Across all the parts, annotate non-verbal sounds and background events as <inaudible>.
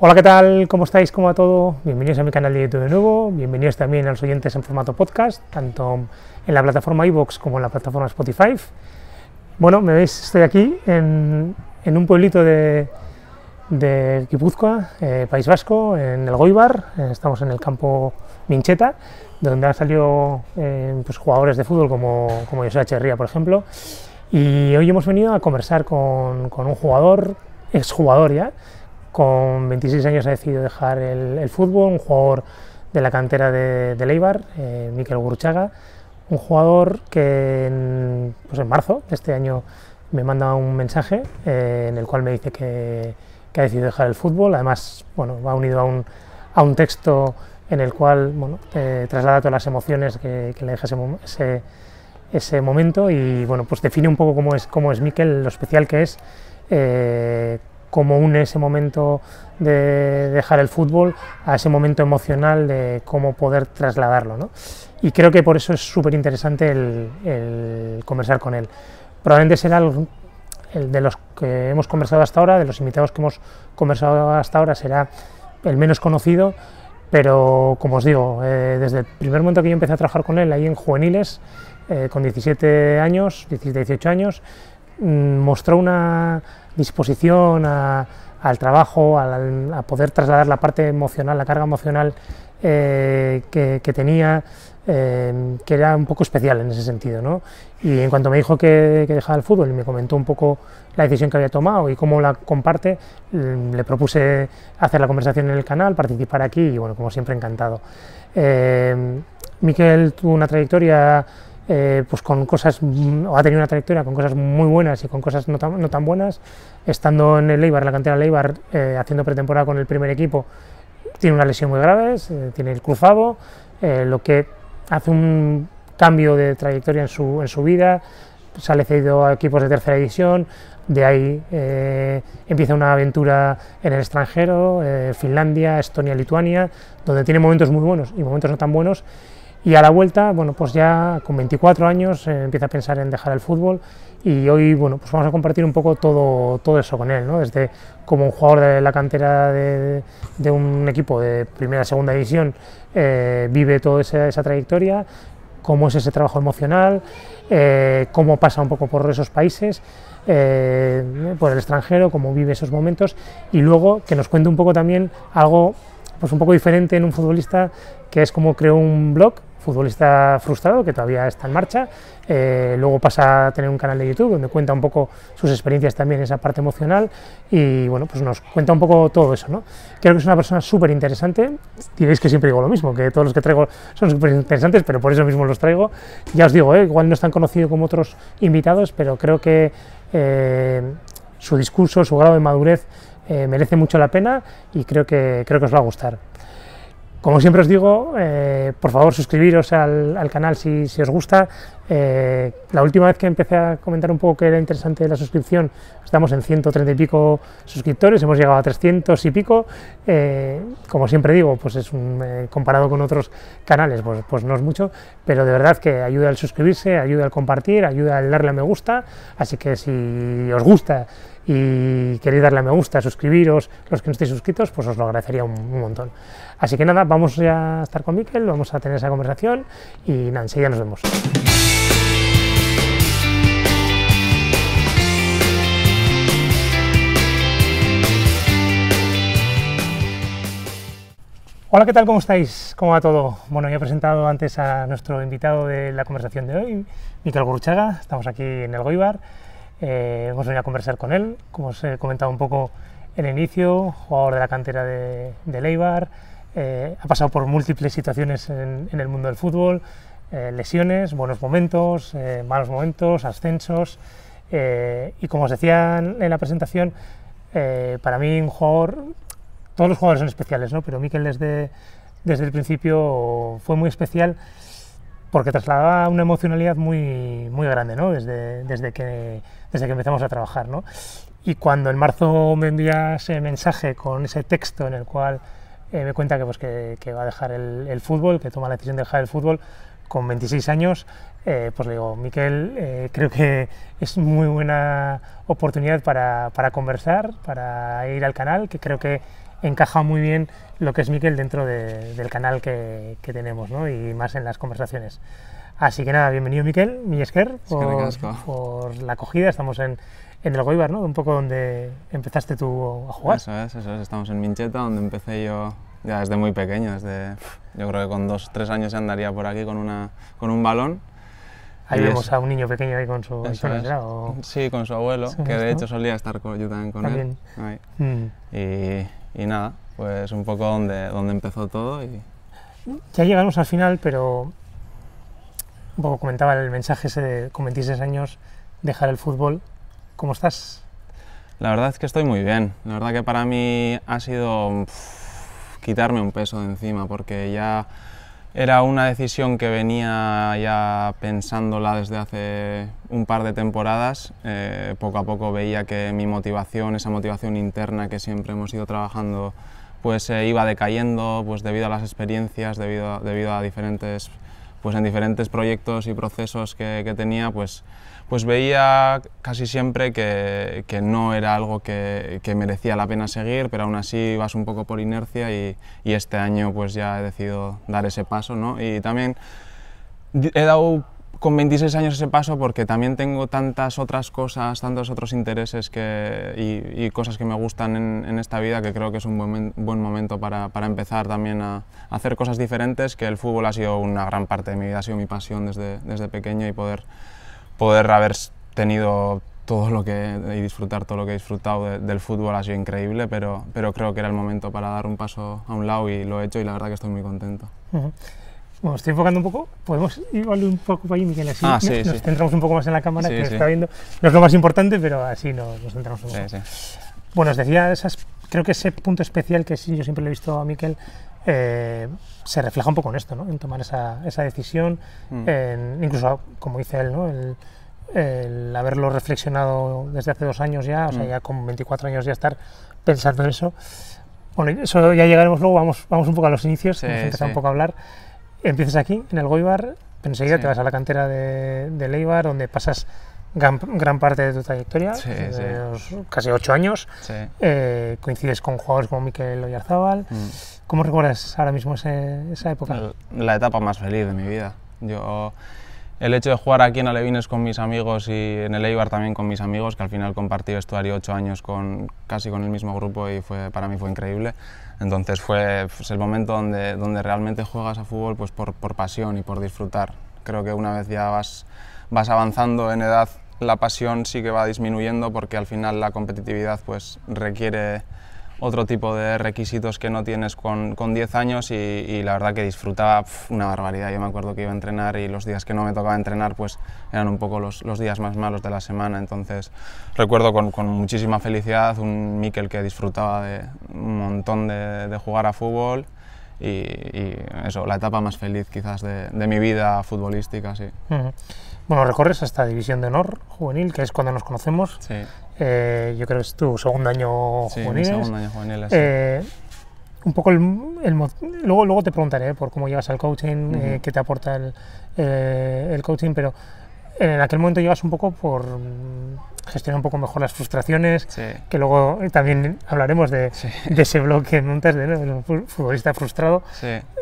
Hola, ¿qué tal? ¿Cómo estáis? ¿Cómo va todo? Bienvenidos a mi canal de YouTube de nuevo, bienvenidos también a los oyentes en formato podcast, tanto en la plataforma iVoox como en la plataforma Spotify. Bueno, me veis, estoy aquí en, un pueblito de, de Guipúzcoa, eh, País Vasco, en el Goibar, eh, estamos en el campo Mincheta, donde han salido eh, pues, jugadores de fútbol como, como José Echeverría, por ejemplo, y hoy hemos venido a conversar con, con un jugador, exjugador ya, con 26 años ha decidido dejar el, fútbol, un jugador de la cantera de, Leibar, eh, Miquel Gurchaga, un jugador que pues en, marzo de este año me manda un mensaje eh, en el cual me dice que, ha decidido dejar el fútbol. Además, bueno, va unido a un, texto en el cual traslada todas las emociones que, le deja ese, momento y bueno, pues define un poco cómo es, cómo es Miquel, lo especial que es, eh, cómo une ese momento de dejar el fútbol a ese momento emocional de cómo poder trasladarlo. Y creo que por eso es súper interesante el, conversar con él. Probablemente será el, de los que hemos conversado hasta ahora, de los invitados que hemos conversado hasta ahora, será el menos conocido, pero como os digo, eh, desde el primer momento que yo empecé a trabajar con él, ahí en juveniles, eh, con 17 años, 17, 18 años, mm, mostró una disposición, al trabajo, a, poder trasladar la parte emocional, la carga emocional eh, que, tenía, eh, que era un poco especial en ese sentido. Y en cuanto me dijo que, dejaba el fútbol y me comentó un poco la decisión que había tomado y cómo la comparte, le propuse hacer la conversación en el canal, participar aquí y bueno, como siempre encantado. Eh, Miquel tuvo una trayectoria eh, pues con cosas, mm, ha tenido una trayectoria con cosas muy buenas y con cosas no tan, buenas, estando en el Eibar, la cantera del eh, haciendo pretemporada con el primer equipo, tiene una lesión muy grave, tiene el cruzado, eh, lo que hace un cambio de trayectoria en su, en su vida, sale cedido a equipos de tercera división, de ahí empieza una aventura en el extranjero, Finlandia, Estonia, Lituania, donde tiene momentos muy buenos y momentos no tan buenos, y a la vuelta, bueno, pues ya con 24 años eh, empieza a pensar en dejar el fútbol y hoy, bueno, pues vamos a compartir un poco todo, todo eso con él, Desde como un jugador de la cantera de, un equipo de primera, segunda división, eh, vive toda esa, trayectoria, cómo es ese trabajo emocional, eh, cómo pasa un poco por esos países, por el extranjero, cómo vive esos momentos y luego que nos cuente un poco también algo pues un poco diferente en un futbolista que es como creó un blog futbolista frustrado que todavía está en marcha. Eh, luego pasa a tener un canal de YouTube donde cuenta un poco sus experiencias también, esa parte emocional. Y bueno, pues nos cuenta un poco todo eso. ¿no? Creo que es una persona súper interesante. Diréis que siempre digo lo mismo, que todos los que traigo son súper interesantes, pero por eso mismo los traigo. Ya os digo, eh, igual no es tan conocido como otros invitados, pero creo que eh, su discurso, su grado de madurez merece mucho la pena y creo que, creo que os va a gustar. Como siempre os digo, eh, por favor suscribiros al, canal si, os gusta. Eh, la última vez que empecé a comentar un poco que era interesante la suscripción, estamos en 130 y pico suscriptores, hemos llegado a 300 y pico. Eh, como siempre digo, pues es comparado con otros canales, pues, pues, no es mucho, pero de verdad que ayuda al suscribirse, ayuda al compartir, ayuda al darle a me gusta. Así que si os gusta y queréis darle a me gusta, suscribiros, los que no estéis suscritos, pues os lo agradecería un montón. Así que nada, vamos a estar con Miquel, vamos a tener esa conversación y nada, ya nos vemos. Hola, ¿qué tal? ¿Cómo estáis? ¿Cómo va todo? Bueno, ya he presentado antes a nuestro invitado de la conversación de hoy, Miquel Guruchaga, Estamos aquí en el Goibar. Eh, hemos venido a conversar con él, como os he comentado un poco en el inicio, jugador de la cantera de, de Leibar, eh, ha pasado por múltiples situaciones en, el mundo del fútbol, eh, lesiones, buenos momentos, eh, malos momentos, ascensos. y como os decía en la presentación, para mí un jugador, todos los jugadores son especiales, ¿no? pero Mikel desde, desde el principio fue muy especial porque trasladaba una emocionalidad muy, muy grande ¿no? desde, desde, que, desde que empezamos a trabajar. ¿no? Y cuando en marzo me envía ese mensaje con ese texto en el cual eh, me cuenta que, pues, que, va a dejar el, fútbol, que toma la decisión de dejar el fútbol con 26 años, eh, pues le digo, Miquel, eh, creo que es muy buena oportunidad para, para, conversar, para ir al canal, que creo que encaja muy bien lo que es Miquel dentro de, del canal que, que tenemos, ¿no? y más en las conversaciones. Así que nada, bienvenido Miquel, Millesker, por, por la acogida. Estamos en, en el Goibar, ¿no? Un poco donde empezaste tú a jugar. Eso es, eso es. Estamos en Mincheta, donde empecé yo ya desde muy pequeño. Desde, yo creo que con dos, tres años se andaría por aquí con, una, con un balón. Ahí vemos a un niño pequeño ahí con su abuelo. Sí, con su abuelo, que de hecho solía estar con, yo también con él. Mm. Y, nada, pues un poco donde, donde empezó todo. Y... Ya llegamos al final, pero un poco comentaba el mensaje ese de con 26 años dejar el fútbol ¿Cómo estás? La verdad es que estoy muy bien. La verdad que para mí ha sido quitarme un peso de encima porque ya era una decisión que venía ya pensándola desde hace un par de temporadas. Eh, poco a poco veía que mi motivación, esa motivación interna que siempre hemos ido trabajando, pues eh, iba decayendo pues, debido a las experiencias, debido a, debido a diferentes, pues, en diferentes proyectos y procesos que, que tenía, pues pues veía casi siempre que, no era algo que, merecía la pena seguir, pero aún así vas un poco por inercia y, este año pues ya he decidido dar ese paso, ¿no? Y también he dado con 26 años ese paso porque también tengo tantas otras cosas, tantos otros intereses y, cosas que me gustan en, esta vida que creo que es un buen, momento para, empezar también a, hacer cosas diferentes, que el fútbol ha sido una gran parte de mi vida, ha sido mi pasión desde, desde pequeño y poder poder haber tenido todo lo que y disfrutar todo lo que he disfrutado del fútbol ha sido increíble, pero, pero creo que era el momento para dar un paso a un lado y lo he hecho y la verdad que estoy muy contento. Bueno, estoy enfocando un poco, podemos ir un poco para ahí, Miguel, así ah, nos, centramos un poco más en la cámara que está viendo. No es lo más importante, pero así nos, centramos un poco. Bueno, os decía, esas, creo que ese punto especial que yo siempre le he visto a Miquel eh, se refleja un poco en esto, ¿no? en tomar esa, esa decisión, mm. incluso como dice él, ¿no? el, haberlo reflexionado desde hace dos años ya, o sea, mm. ya con 24 años ya estar pensando en eso. Bueno, eso ya llegaremos luego, vamos, vamos un poco a los inicios, empezamos un poco a hablar. Empiezas aquí, en el Goibar, enseguida te vas a la cantera de, de Leibar, donde pasas gran, parte de tu trayectoria, casi ocho años. Eh, coincides con jugadores como Miquel Oyarzábal. Mm. ¿Cómo recuerdas ahora mismo esa época? La etapa más feliz de mi vida. Yo, el hecho de jugar aquí en Alevines con mis amigos y en el Eibar también con mis amigos, que al final compartí vestuario ocho años con, casi con el mismo grupo y fue, para mí fue increíble. Entonces fue pues, el momento donde, donde realmente juegas a fútbol pues, por, por pasión y por disfrutar. Creo que una vez ya vas, vas avanzando en edad, la pasión sí que va disminuyendo porque al final la competitividad pues, requiere otro tipo de requisitos que no tienes con, con 10 años y, la verdad que disfrutaba una barbaridad. Yo me acuerdo que iba a entrenar y los días que no me tocaba entrenar pues eran un poco los, los días más malos de la semana. Entonces recuerdo con, con muchísima felicidad un Mikel que disfrutaba de un montón de, jugar a fútbol. Y, eso, la etapa más feliz quizás de, de mi vida futbolística, sí. Bueno, recorres esta división de honor juvenil, que es cuando nos conocemos. Sí. Eh, yo creo que es tu segundo año sí, juvenil. Eh, un poco el, luego, luego te preguntaré eh, por cómo llevas al coaching, qué te aporta el, el coaching, pero en aquel momento llevas un poco por gestionar un poco mejor las frustraciones, que luego también hablaremos de, de ese bloque en montes de, un futbolista frustrado.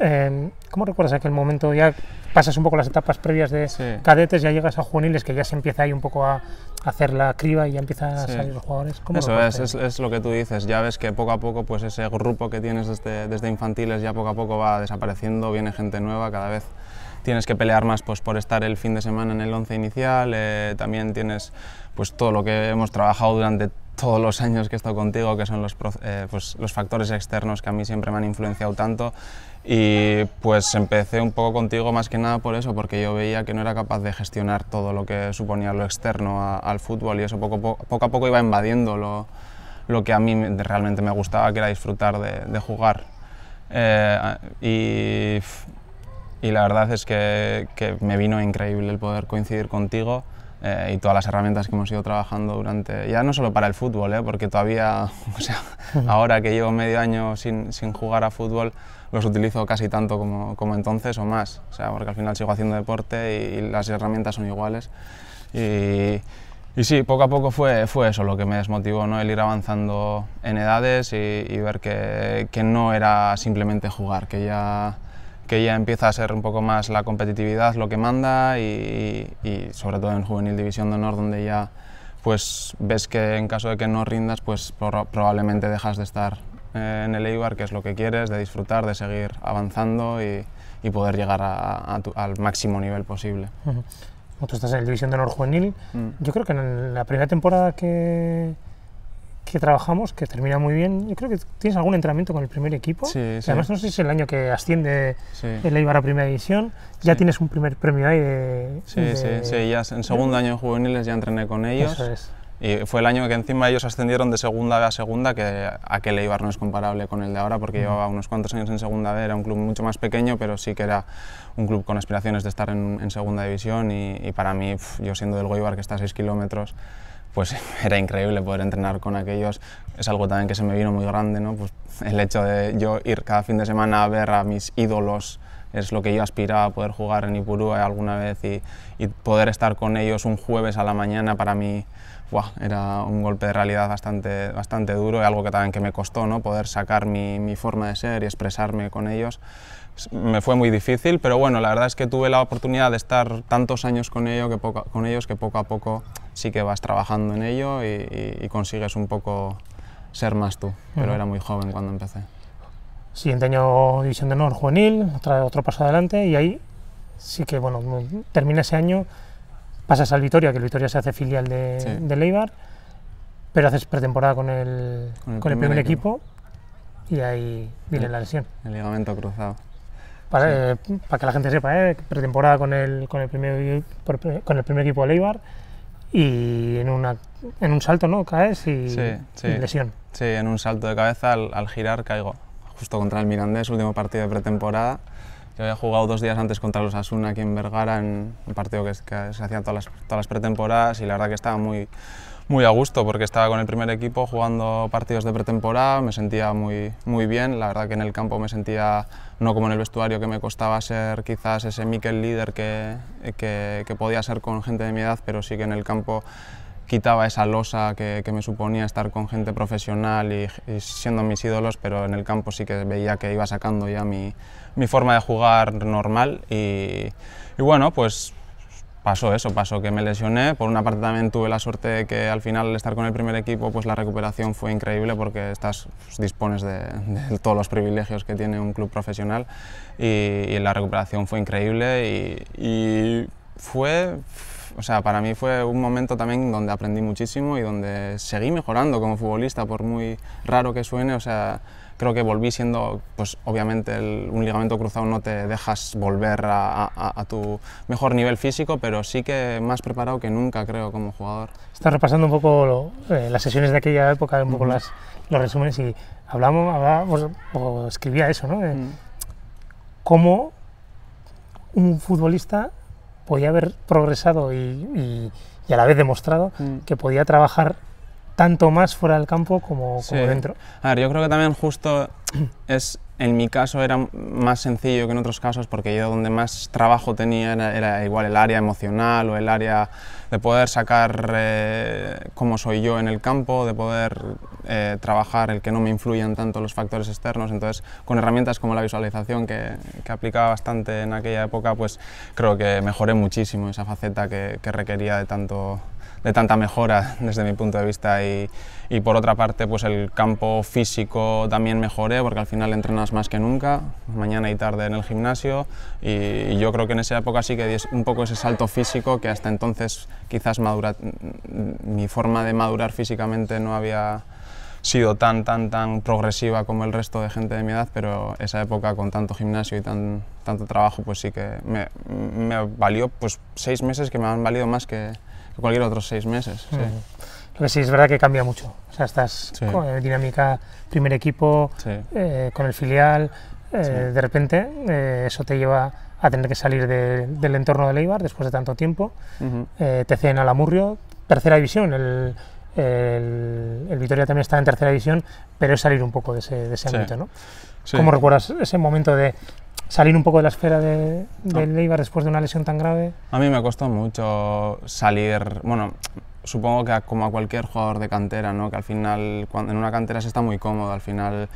Em, ¿Cómo recuerdas aquel momento? Ya pasas un poco las etapas previas de cadetes, ya llegas a juveniles, que ya se empieza ahí un poco a hacer la criba y ya empiezan a salir los jugadores. Eso es, lo que tú dices. Ya ves que poco a poco pues ese grupo que tienes desde, desde infantiles ya poco a poco va desapareciendo, viene gente nueva cada vez tienes que pelear más pues, por estar el fin de semana en el 11 inicial, eh, también tienes pues, todo lo que hemos trabajado durante todos los años que he estado contigo, que son los, eh, pues, los factores externos que a mí siempre me han influenciado tanto. Y pues empecé un poco contigo más que nada por eso, porque yo veía que no era capaz de gestionar todo lo que suponía lo externo al fútbol y eso poco, poco, a poco iba invadiendo lo, lo, que a mí realmente me gustaba, que era disfrutar de, jugar. Eh, y y la verdad es que, que me vino increíble el poder coincidir contigo eh, y todas las herramientas que hemos ido trabajando durante, ya no solo para el fútbol, ¿eh? porque todavía, <laughs> o sea, ahora que llevo medio año sin, sin jugar a fútbol, los utilizo casi tanto como, como, entonces o más, o sea, porque al final sigo haciendo deporte y, las herramientas son iguales. Y, y, sí, poco a poco fue, fue eso lo que me desmotivó, ¿no? el ir avanzando en edades y, y ver que, que no era simplemente jugar, que ya que ya empieza a ser un poco más la competitividad lo que manda y, sobre todo en Juvenil División de Honor donde ya pues ves que en caso de que no rindas pues probablemente dejas de estar eh, en el Eibar, que es lo que quieres, de disfrutar, de seguir avanzando y, poder llegar al máximo nivel posible. Tú estás en el División de Honor Juvenil. Mm. Yo creo que en la primera temporada que, que trabajamos, que termina muy bien. Yo creo que tienes algún entrenamiento con el primer equipo. Además, no sé si es el año que asciende el Eibar a Primera División. Ya tienes un primer premio ahí de... Sí, sí, sí. Ya en segundo año en juveniles ya entrené con ellos. Y fue el año que encima ellos ascendieron de segunda a segunda, que aquel Eibar no es comparable con el de ahora, porque llevaba unos cuantos años en segunda B, era un club mucho más pequeño, pero sí que era un club con aspiraciones de estar en, segunda división. Y, para mí, yo siendo del Goibar, que está a 6 kilómetros, pues <laughs> era increíble poder entrenar con aquellos. Es algo también que se me vino muy grande, ¿no? Pues el hecho de yo ir cada fin de semana a ver a mis ídolos es lo que yo aspiraba, poder jugar en Ipurú alguna vez y, poder estar con ellos un jueves a la mañana para mí era un golpe de realidad bastante, bastante duro y algo que también que me costó, ¿no? Poder sacar mi, forma de ser y expresarme con ellos me fue muy difícil, pero bueno, la verdad es que tuve la oportunidad de estar tantos años con, ellos que con ellos que poco a poco sí que vas trabajando en ello y, consigues un poco ser más tú, pero era muy joven cuando empecé. Siguiente año División de Honor Juvenil, otro paso adelante y ahí sí que, bueno, termina ese año, pasas al Vitoria, que el Vitoria se hace filial de, de Leibar, pero haces pretemporada con el, con el, primer, equipo. y ahí viene la lesión. El ligamento cruzado. Eh, para, que la gente sepa, ¿eh? pretemporada con el, con el, primer, con el primer equipo de Leibar y en, una, en un salto no caes y, sí, lesión. Sí, en un salto de cabeza al, girar caigo. Justo contra el Mirandés, último partido de pretemporada. Yo había jugado dos días antes contra los Asuna aquí en Vergara, en un partido que, que se hacía todas las, todas las pretemporadas y la verdad que estaba muy, muy a gusto porque estaba con el primer equipo jugando partidos de pretemporada, me sentía muy, muy bien, la verdad que en el campo me sentía no como en el vestuario que me costaba ser quizás ese Mikel líder que, podía ser con gente de mi edad, pero sí que en el campo quitaba esa losa que, me suponía estar con gente profesional y, siendo mis ídolos, pero en el campo sí que veía que iba sacando ya mi, forma de jugar normal y bueno, pues pasó eso, pasó que me lesioné. Por una parte también tuve la suerte de que al final estar con el primer equipo pues la recuperación fue increíble porque estás pues, dispones de, todos los privilegios que tiene un club profesional y, la recuperación fue increíble y, fue, o sea, para mí fue un momento también donde aprendí muchísimo y donde seguí mejorando como futbolista por muy raro que suene, o sea, creo que volví siendo, pues obviamente un ligamento cruzado no te dejas volver a, tu mejor nivel físico, pero sí que más preparado que nunca, creo, como jugador. Estás repasando un poco eh, las sesiones de aquella época, un poco las, los resúmenes, y hablamos, escribía eso, ¿no? Cómo un futbolista podía haber progresado y, a la vez demostrado que podía trabajar tanto más fuera del campo como, como dentro. A ver, yo creo que también justo <clears throat> es, en mi caso era más sencillo que en otros casos porque yo donde más trabajo tenía era, igual el área emocional o el área de poder sacar eh, cómo soy yo en el campo, de poder eh, trabajar el que no me influyan tanto los factores externos. Entonces, con herramientas como la visualización que, que aplicaba bastante en aquella época, pues creo que mejoré muchísimo esa faceta que, que requería de tanto de tanta mejora desde mi punto de vista y, por otra parte pues el campo físico también mejoré porque al final entrenas más que nunca, mañana y tarde en el gimnasio y, yo creo que en esa época sí que un poco ese salto físico que hasta entonces quizás madura, mm, mi forma de madurar físicamente no había sido tan, tan, tan progresiva como el resto de gente de mi edad, pero esa época con tanto gimnasio y tan, tanto trabajo, pues sí que me, me valió pues, seis meses que me han valido más que, cualquier otro seis meses. Sí. es verdad que cambia mucho. O estás con eh, dinámica primer equipo, eh, con el filial, eh, de repente eso te lleva a tener que salir del entorno de Leibar después de tanto tiempo. te ceden al Amurrio, tercera división, el, el, Vitoria también está en tercera división, pero es salir un poco de ese, de ese ámbito, ¿no? ¿Cómo recuerdas ese momento de salir un poco de la esfera de, ah. del después de una lesión tan grave? A mí me costó mucho salir, bueno, supongo que como a cualquier jugador de cantera, ¿no? que al final cuando en una cantera se está muy cómodo, al final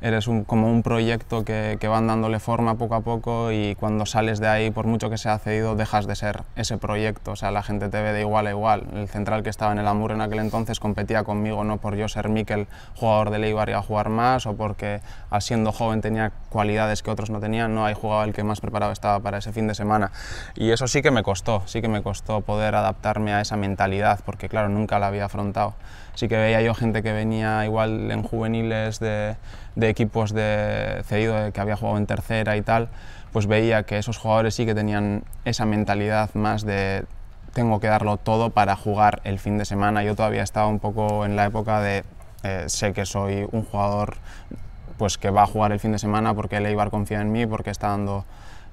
eres un, como un proyecto que, que, van dándole forma poco a poco y cuando sales de ahí, por mucho que sea cedido, dejas de ser ese proyecto. O sea, la gente te ve de igual a igual. El central que estaba en el Amur en aquel entonces competía conmigo, no por yo ser Mikel, jugador de Leibar, iba a jugar más o porque ah, siendo joven tenía cualidades que otros no tenían. No, hay jugador el que más preparado estaba para ese fin de semana. Y eso sí que me costó, sí que me costó poder adaptarme a esa mentalidad, porque claro, nunca la había afrontado. Sí que veía yo gente que venía igual en juveniles de equipos de cedido que había jugado en tercera y tal, pues veía que esos jugadores sí que tenían esa mentalidad más de tengo que darlo todo para jugar el fin de semana. Yo todavía estaba un poco en la época de eh, sé que soy un jugador pues que va a jugar el fin de semana porque el Eibar confía en mí, porque está dando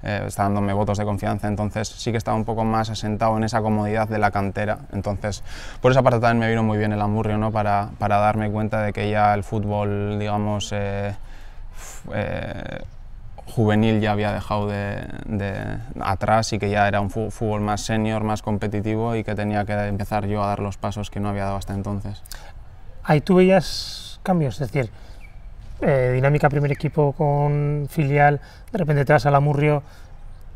eh, está dándome votos de confianza, entonces sí que estaba un poco más asentado en esa comodidad de la cantera. Entonces, por esa parte también me vino muy bien el Amurrio, ¿no? Para, para darme cuenta de que ya el fútbol, digamos, eh, eh, juvenil ya había dejado de, atrás y que ya era un fútbol más senior, más competitivo y que tenía que empezar yo a dar los pasos que no había dado hasta entonces. Ahí tuve ya cambios, es decir, eh, dinámica primer equipo con filial, de repente te vas al Amurrio,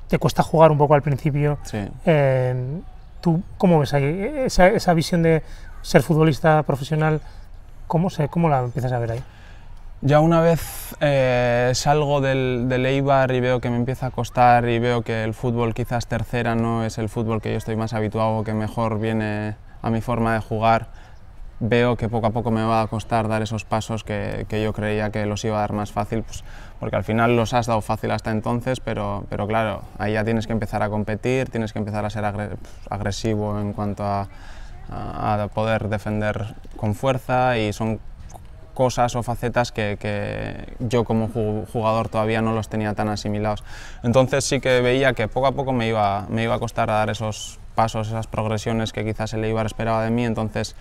te cuesta jugar un poco al principio. Eh, ¿Tú cómo ves ahí esa, esa, visión de ser futbolista profesional? ¿Cómo, se, ¿Cómo la empiezas a ver ahí? Ya una vez eh, salgo del, del Eibar y veo que me empieza a costar y veo que el fútbol quizás tercera no es el fútbol que yo estoy más habituado, que mejor viene a mi forma de jugar, veo que poco a poco me va a costar dar esos pasos que, que, yo creía que los iba a dar más fácil, pues, porque al final los has dado fácil hasta entonces, pero, pero claro, ahí ya tienes que empezar a competir, tienes que empezar a ser agresivo en cuanto a, a, poder defender con fuerza y son cosas o facetas que, que, yo como jugador todavía no los tenía tan asimilados. Entonces sí que veía que poco a poco me iba, me iba a costar a dar esos pasos, esas progresiones que quizás el Eibar esperaba de mí, entonces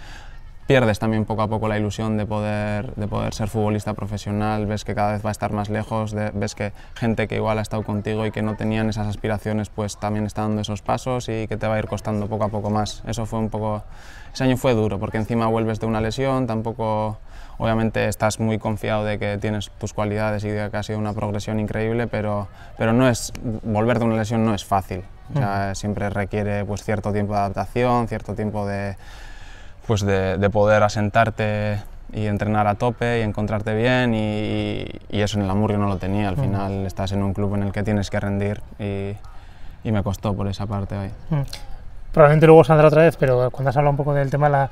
pierdes también poco a poco la ilusión de poder, de poder ser futbolista profesional, ves que cada vez va a estar más lejos, ves que gente que igual ha estado contigo y que no tenían esas aspiraciones, pues también está dando esos pasos y que te va a ir costando poco a poco más. Eso fue un poco... Ese año fue duro, porque encima vuelves de una lesión, tampoco... Obviamente estás muy confiado de que tienes tus cualidades y de que ha sido una progresión increíble, pero, pero no es, volver de una lesión no es fácil. Mm. siempre requiere pues, cierto tiempo de adaptación, cierto tiempo de pues de, poder asentarte y entrenar a tope y encontrarte bien y, eso en el Amurrio no lo tenía. Al mm. final estás en un club en el que tienes que rendir y, me costó por esa parte hoy. Mm. Probablemente luego saldrá otra vez, pero cuando has hablado un poco del tema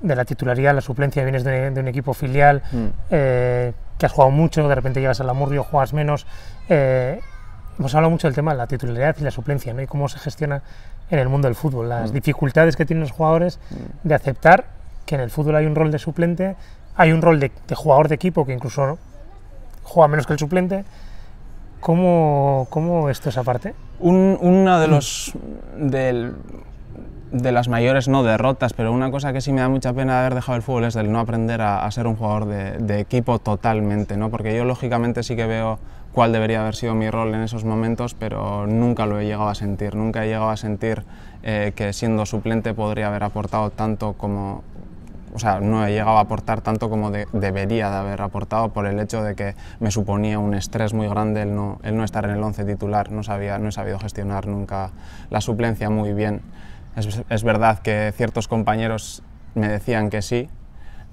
de la titularidad, la suplencia, vienes de, un equipo filial mm. eh, que has jugado mucho, de repente llegas al Amurrio, juegas menos. Eh, hemos hablado mucho del tema de la titularidad y la suplencia ¿no? y cómo se gestiona en el mundo del fútbol, las mm. dificultades que tienen los jugadores mm. de aceptar que en el fútbol hay un rol de suplente, hay un rol de, jugador de equipo que incluso juega menos que el suplente. ¿Cómo, cómo esto es aparte? una de los de las mayores no derrotas, pero una cosa que sí me da mucha pena haber dejado el fútbol es del no aprender a, ser un jugador de, de, equipo totalmente, ¿no? Porque yo lógicamente sí que veo cuál debería haber sido mi rol en esos momentos, pero nunca lo he llegado a sentir. Nunca he llegado a sentir eh, que siendo suplente podría haber aportado tanto como... O sea, no he llegado a aportar tanto como debería de haber aportado por el hecho de que me suponía un estrés muy grande el no, estar en el once titular. No, sabía, no he sabido gestionar nunca la suplencia muy bien. Es, verdad que ciertos compañeros me decían que sí,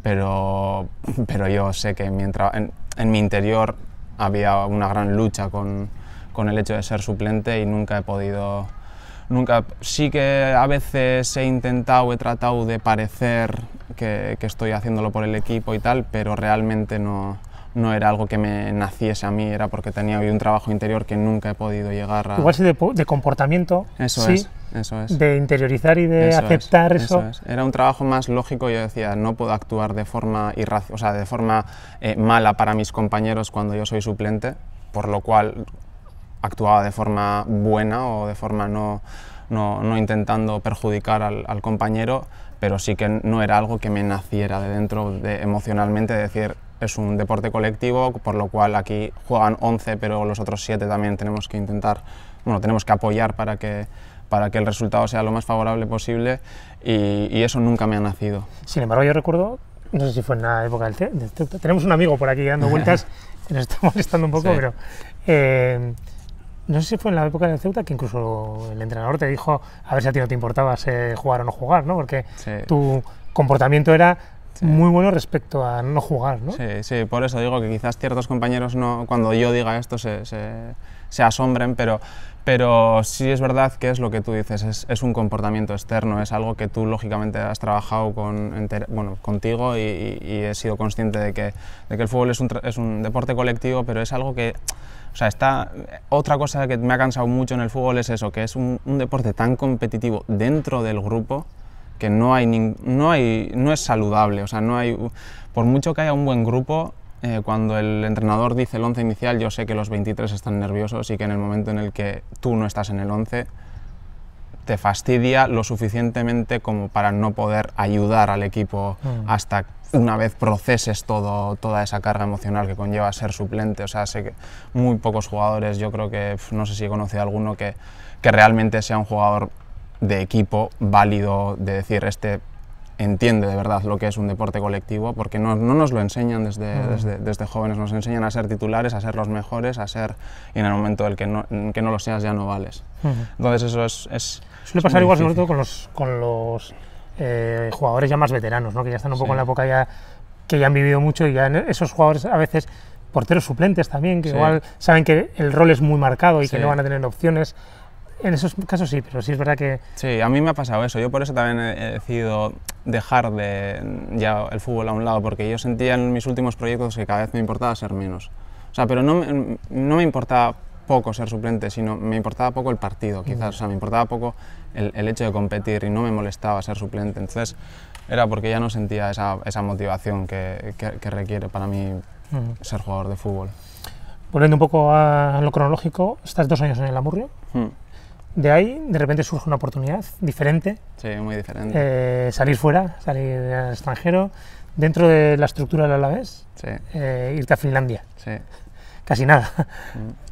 pero, pero yo sé que mientras, en mi interior había una gran lucha con, con el hecho de ser suplente y nunca he podido nunca. Sí que a veces he intentado, he tratado de parecer que, que, estoy haciéndolo por el equipo y tal, pero realmente no, no era algo que me naciese a mí, era porque tenía un trabajo interior que nunca he podido llegar a... Igual si de, comportamiento. Eso es, De interiorizar y de aceptar eso. Era un trabajo más lógico, yo decía, no puedo actuar de forma, o sea, de forma eh, mala para mis compañeros cuando yo soy suplente, por lo cual actuaba de forma buena o de forma no, no, intentando perjudicar al, compañero, pero sí que no era algo que me naciera de dentro de, emocionalmente, decir, es un deporte colectivo, por lo cual aquí juegan 11, pero los otros 7 también tenemos que intentar, bueno, tenemos que apoyar para que, para que el resultado sea lo más favorable posible y, eso nunca me ha nacido. Sin embargo, yo recuerdo, no sé si fue en la época del, Ceuta, tenemos un amigo por aquí dando vueltas <laughs> que nos está molestando un poco, pero... Eh, no sé si fue en la época del Ceuta que incluso el entrenador te dijo a ver si a ti no te importaba eh, jugar o no jugar, ¿no? Porque tu comportamiento era muy bueno respecto a no jugar, ¿no? Sí, sí, por eso digo que quizás ciertos compañeros no, cuando yo diga esto se, asombren, pero, pero sí es verdad que es lo que tú dices, es, un comportamiento externo, es algo que tú lógicamente has trabajado con, bueno, contigo y, he sido consciente de que, de que el fútbol es un, es un deporte colectivo, pero es algo que... O sea, está, otra cosa que me ha cansado mucho en el fútbol es eso, que es un, un deporte tan competitivo dentro del grupo que no, hay no, hay, no es saludable. O sea, no hay, por mucho que haya un buen grupo, eh, cuando el entrenador dice el 11 inicial, yo sé que los 23 están nerviosos y que en el momento en el que tú no estás en el 11, te fastidia lo suficientemente como para no poder ayudar al equipo mm. hasta una vez proceses todo, toda esa carga emocional que conlleva ser suplente. O sea, sé que muy pocos jugadores, yo creo que, no sé si he conocido alguno que, que realmente sea un jugador de equipo válido, de decir, este entiende de verdad lo que es un deporte colectivo, porque no, no nos lo enseñan desde, desde, desde, jóvenes, nos enseñan a ser titulares, a ser los mejores, a ser, en el momento del que no, en que no lo seas ya no vales. Entonces eso es... es Suele pasar igual sobre todo con los, con los eh, jugadores ya más veteranos, ¿no? que ya están un poco en la época ya que ya han vivido mucho y ya esos jugadores a veces porteros suplentes también, que igual saben que el rol es muy marcado y que no van a tener opciones en esos casos sí, pero sí es verdad que... Sí, a mí me ha pasado eso. Yo por eso también he decidido dejar de ya el fútbol a un lado, porque yo sentía en mis últimos proyectos que cada vez me importaba ser menos. O sea, pero no, no me importaba poco ser suplente, sino me importaba poco el partido, mm. quizás. O sea, me importaba poco el, hecho de competir y no me molestaba ser suplente. Entonces, era porque ya no sentía esa, esa motivación que, que, requiere para mí mm. ser jugador de fútbol. Volviendo un poco a lo cronológico, estás dos años en el Amurrio. Mm de ahí de repente surge una oportunidad diferente. Sí, muy diferente. Eh, salir fuera, salir al extranjero, dentro de la estructura del Alavés, sí. Eh, irte a Finlandia. Sí. Casi nada. Mm.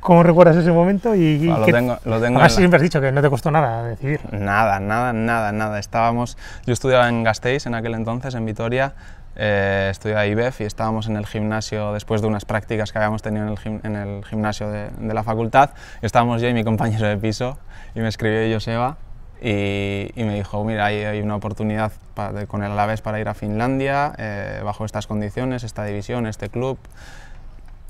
¿Cómo recuerdas ese momento? Y, lo, tengo, lo tengo Además, siempre has dicho que no te costó nada decidir. Nada, nada, nada, nada. Estábamos... Yo estudiaba en Gasteiz en aquel entonces, en Vitoria, eh, estudiaba IBEF y estábamos en el gimnasio después de unas prácticas que habíamos tenido en el, gimnasio de, la facultad. Estábamos yo y mi compañero de piso y me escribió Joseba y, me dijo, mira, hay, hay una oportunidad con el Alavés para ir a Finlandia eh, bajo estas condiciones, esta división, este club.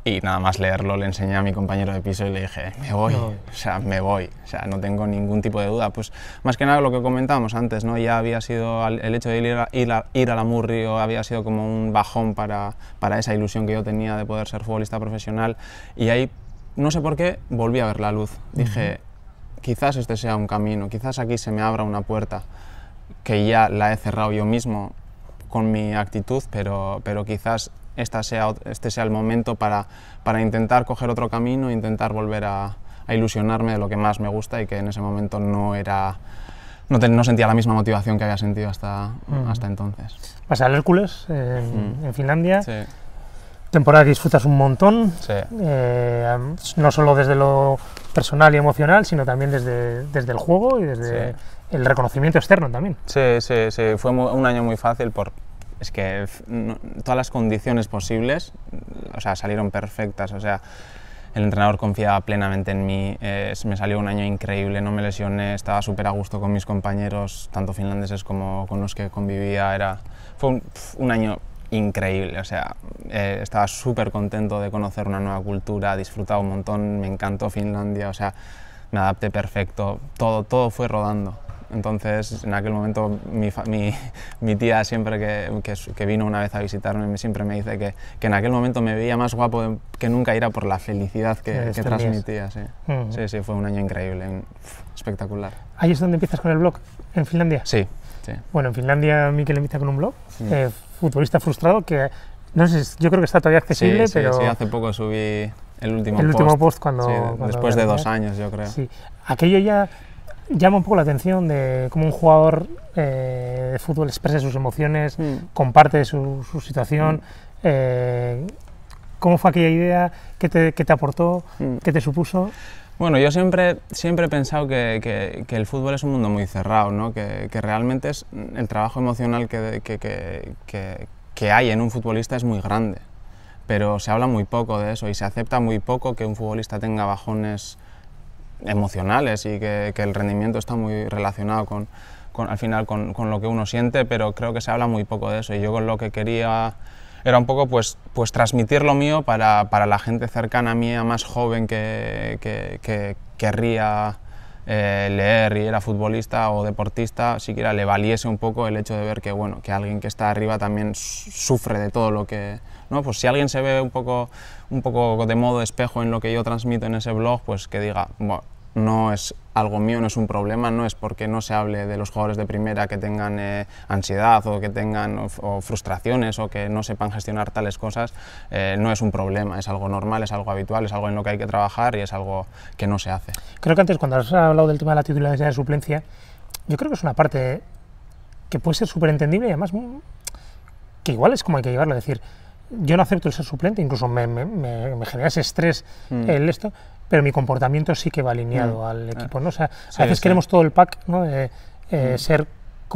Y nada más leerlo le enseñé a mi compañero de piso y le dije, me voy, o sea, me voy, o sea, no tengo ningún tipo de duda. Pues más que nada lo que comentábamos antes, ¿no? Ya había sido, el hecho de ir a, ir ir a la Murrio había sido como un bajón para, para esa ilusión que yo tenía de poder ser futbolista profesional. Y ahí, no sé por qué, volví a ver la luz. Dije, quizás este sea un camino, quizás aquí se me abra una puerta que ya la he cerrado yo mismo con mi actitud, pero, pero quizás esta sea, este sea el momento para, para intentar coger otro camino, intentar volver a, ilusionarme de lo que más me gusta y que en ese momento no era... No, no sentía la misma motivación que había sentido hasta, mm. hasta entonces. Vas al Hércules mm. en, Finlandia. Sí temporada que disfrutas un montón, sí. Eh, no solo desde lo personal y emocional, sino también desde, desde el juego y desde el reconocimiento externo también. Sí, sí, sí, fue un año muy fácil por, es que todas las condiciones posibles, o sea, salieron perfectas, o sea, el entrenador confiaba plenamente en mí, me salió un año increíble, no me lesioné, estaba súper a gusto con mis compañeros, tanto finlandeses como con los que convivía, era, fue un, año increíble, o sea, eh, estaba súper contento de conocer una nueva cultura, disfrutaba un montón, me encantó Finlandia, o sea, me adapté perfecto, todo, todo fue rodando. Entonces, en aquel momento, mi, mi, mi tía siempre que, que, vino una vez a visitarme siempre me dice que, que, en aquel momento me veía más guapo que nunca era por la felicidad que, este transmitía. Sí. sí, fue un año increíble, espectacular. ¿Ahí es donde empiezas con el blog? ¿En Finlandia? Sí. sí. Bueno, en Finlandia Miquel empieza con un blog, eh, futbolista frustrado, que no sé, yo creo que está todavía accesible, pero... Sí, hace poco subí el último el último post cuando... después de dos años, yo creo. Sí. Aquello ya llama un poco la atención de cómo un jugador eh, de fútbol expresa sus emociones, mm. comparte su, situación. Mm. Eh, ¿Cómo fue aquella idea? ¿Qué te, te aportó? que mm. ¿Qué te supuso? Bueno, yo siempre, siempre he pensado que, que, el fútbol es un mundo muy cerrado, ¿no? que, que realmente es el trabajo emocional que hay en un futbolista es muy grande, pero se habla muy poco de eso y se acepta muy poco que un futbolista tenga bajones emocionales y que, el rendimiento está muy relacionado con, al final con, lo que uno siente, pero creo que se habla muy poco de eso. Y yo con lo que quería era un poco pues, pues transmitir lo mío para, para la gente cercana a mí, más joven que, querría eh, leer y era futbolista o deportista, siquiera le valiese un poco el hecho de ver que, bueno, que alguien que está arriba también sufre de todo lo que... ¿no? Pues si alguien se ve un poco, un poco de modo espejo en lo que yo transmito en ese blog, pues que diga, bueno, no es algo mío, no es un problema, no es porque no se hable de los jugadores de primera que tengan eh, ansiedad o que tengan frustraciones o que no sepan gestionar tales cosas, eh, no es un problema, es algo normal, es algo habitual, es algo en lo que hay que trabajar y es algo que no se hace. Creo que antes cuando has hablado del tema de la titularidad de suplencia, yo creo que es una parte que puede ser súper entendible y además que igual es como hay que llevarlo, es decir, yo no acepto el ser suplente, incluso me, genera ese estrés mm. el esto, pero mi comportamiento sí que va alineado mm. al ah. equipo. ¿no? O sea, a veces queremos todo el pack, ¿no? Eh, mm. ser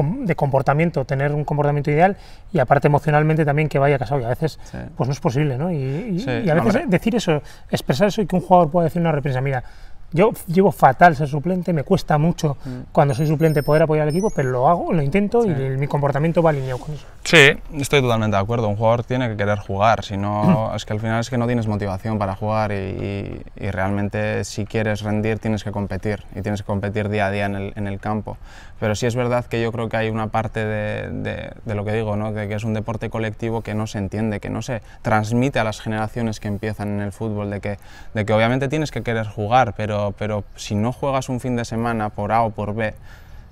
de comportamiento, tener un comportamiento ideal y aparte emocionalmente también que vaya casado. Y a veces pues no es posible, ¿no? Y, a veces decir eso, expresar eso y que un jugador pueda decir una reprensa, mira, yo llevo fatal ser suplente, me cuesta mucho mm. cuando soy suplente poder apoyar al equipo, pero lo hago, lo intento y mi comportamiento va alineado con eso. Sí, estoy totalmente de acuerdo. Un jugador tiene que querer jugar, si no, <clears throat> es que al final es que no tienes motivación para jugar y, y realmente si quieres rendir tienes que competir y tienes que competir día a día en el, en el campo. Pero sí es verdad que yo creo que hay una parte de, lo que digo, ¿no? que, que, es un deporte colectivo que no se entiende, que no se transmite a las generaciones que empiezan en el fútbol, de que, obviamente tienes que querer jugar, pero, pero si no juegas un fin de semana por A o por B,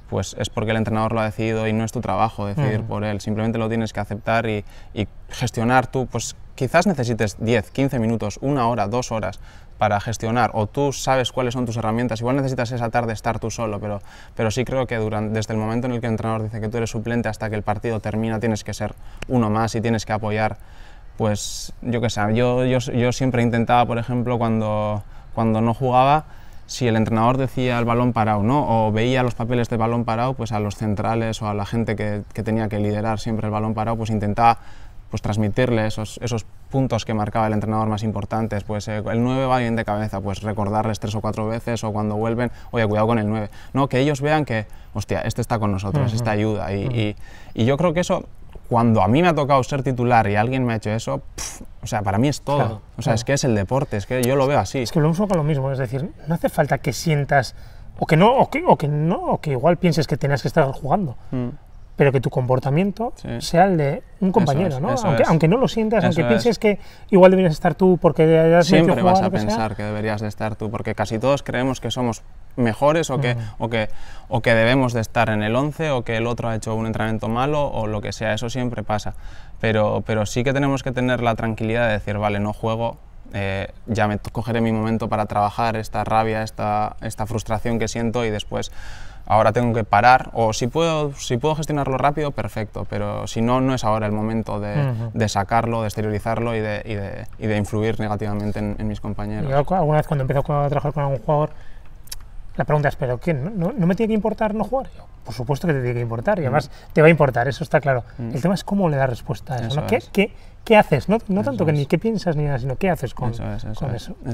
pues es porque el entrenador lo ha decidido y no es tu trabajo decidir por él, simplemente lo tienes que aceptar y, y gestionar tú, pues quizás necesites 10, 15 minutos, una hora, dos horas, para gestionar o tú sabes cuáles son tus herramientas, igual necesitas esa tarde estar tú solo, pero, pero sí creo que durante, desde el momento en el que el entrenador dice que tú eres suplente hasta que el partido termina tienes que ser uno más y tienes que apoyar, pues yo qué sé, yo, yo, yo siempre intentaba, por ejemplo, cuando, cuando no jugaba, si el entrenador decía el balón parado ¿no? o veía los papeles de balón parado, pues a los centrales o a la gente que, que tenía que liderar siempre el balón parado, pues intentaba pues transmitirle esos, puntos que marcaba el entrenador más importantes, pues eh, el 9 va bien de cabeza, pues recordarles tres o cuatro veces o cuando vuelven, oye, cuidado con el 9, no, que ellos vean que, hostia, este está con nosotros, esta ayuda y, yo creo que eso, cuando a mí me ha tocado ser titular y alguien me ha hecho eso, o sea, para mí es todo, o sea, es que es el deporte, es que yo lo veo así. Es que lo uso lo mismo, es decir, no hace falta que sientas o que no, o que, no, o que igual pienses que tenías que estar jugando. Mm pero que tu comportamiento sea el de un compañero, ¿no? Aunque, no lo sientas, aunque pienses que igual deberías estar tú porque hayas Siempre vas a pensar que deberías estar tú, porque casi todos creemos que somos mejores o que, mm. o que, o que debemos de estar en el 11 o que el otro ha hecho un entrenamiento malo o lo que sea, eso siempre pasa. Pero, pero sí que tenemos que tener la tranquilidad de decir, vale, no juego eh, ya me cogeré mi momento para trabajar esta rabia, esta, esta frustración que siento y después ahora tengo que parar o si puedo, si puedo gestionarlo rápido, perfecto, pero si no, no es ahora el momento de, de sacarlo, de exteriorizarlo y de, y de, y de influir negativamente en, mis compañeros. Yo alguna vez cuando empiezo a trabajar con algún jugador, la pregunta es, ¿pero qué? ¿No, me tiene que importar no jugar? por supuesto que te tiene que importar y mm. además te va a importar, eso está claro. Mm. El tema es cómo le das respuesta a eso. ¿no? ¿Qué, haces? No, tanto que ni qué piensas ni nada, sino qué haces con eso. eso,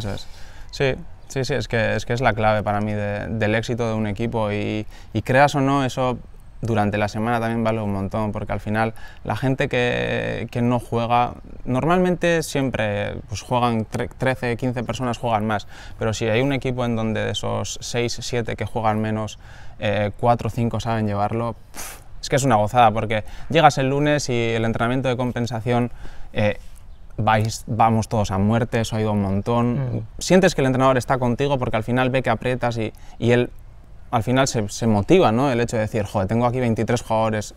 es. sí, sí, sí, es que, es que es la clave para mí del éxito de un equipo y, y creas o no, eso durante la semana también vale un montón, porque al final la gente que, no juega, normalmente siempre pues, juegan 13, 15 personas, juegan más, pero si hay un equipo en donde de esos 6, 7 que juegan menos, eh, 4 o 5 saben llevarlo, es que es una gozada, porque llegas el lunes y el entrenamiento de compensación... Eh, vais, vamos todos a muerte, eso ha ido un montón. Mm. Sientes que el entrenador está contigo porque al final ve que aprietas y, y él al final se, motiva ¿no? el hecho de decir, joder, tengo aquí 23 jugadores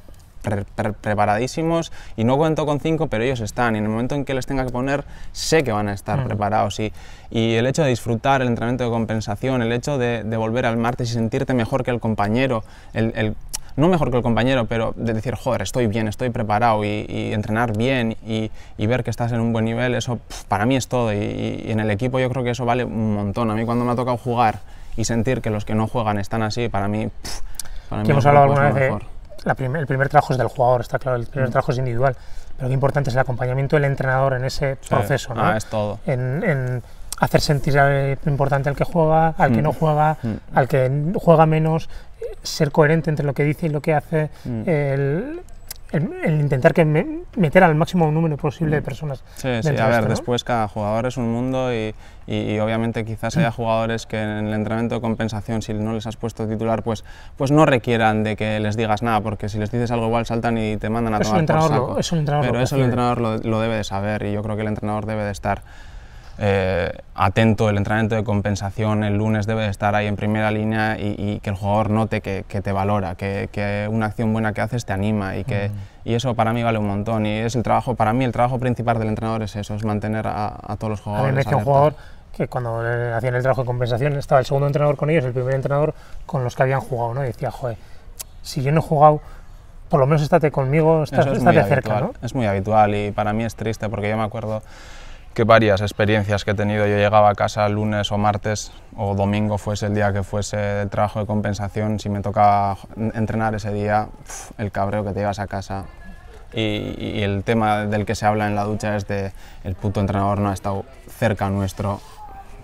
preparadísimos y no cuento con 5, pero ellos están y en el momento en que les tenga que poner, sé que van a estar mm. preparados. Y, y, el hecho de disfrutar el entrenamiento de compensación, el hecho de, volver al martes y sentirte mejor que el compañero, el, no mejor que el compañero, pero de decir, joder, estoy bien, estoy preparado y, entrenar bien y, ver que estás en un buen nivel, eso para mí es todo. y, en el equipo yo creo que eso vale un montón. A mí cuando me ha tocado jugar y sentir que los que no juegan están así, para mí... hemos hablado alguna vez el primer trabajo es del jugador, está claro, el primer mm. trabajo es individual, pero lo importante es el acompañamiento del entrenador en ese proceso, ¿no? Ah, es todo. En, hacer sentir importante al que juega, al que mm. no juega, mm. al que juega menos, eh, ser coherente entre lo que dice y lo que hace, el el, intentar que meter al máximo número posible de mm. personas. Sí, sí, a ver, después cada jugador es un mundo y, y, obviamente quizás haya mm. jugadores que en el entrenamiento de compensación, si no les has puesto titular, pues, pues no requieran de que les digas nada, porque si les dices algo igual saltan y te mandan a eso tomar el entrenador entrenador Pero eso el entrenador lo, lo debe de saber y yo creo que el entrenador debe de estar eh, atento, el entrenamiento de compensación el lunes debe estar ahí en primera línea y, que el jugador note que, te valora, que, una acción buena que haces te anima y, que, y eso para mí vale un montón y es el trabajo, para mí el trabajo principal del entrenador es eso, es mantener a, todos los jugadores. A me que un jugador que cuando hacían el trabajo de compensación estaba el segundo entrenador con ellos, el primer entrenador con los que habían jugado, ¿no? Y decía, joder, si yo no he jugado por lo menos estate conmigo, estate, cerca. ¿no? Es muy habitual y para mí es triste porque yo me acuerdo que varias experiencias que he tenido. Yo llegaba a casa lunes o martes o domingo, fuese el día que fuese el trabajo de compensación. Si me toca entrenar ese día, el cabreo que te llevas a casa. Y, y el tema del que se habla en la ducha es de el puto entrenador no ha estado cerca nuestro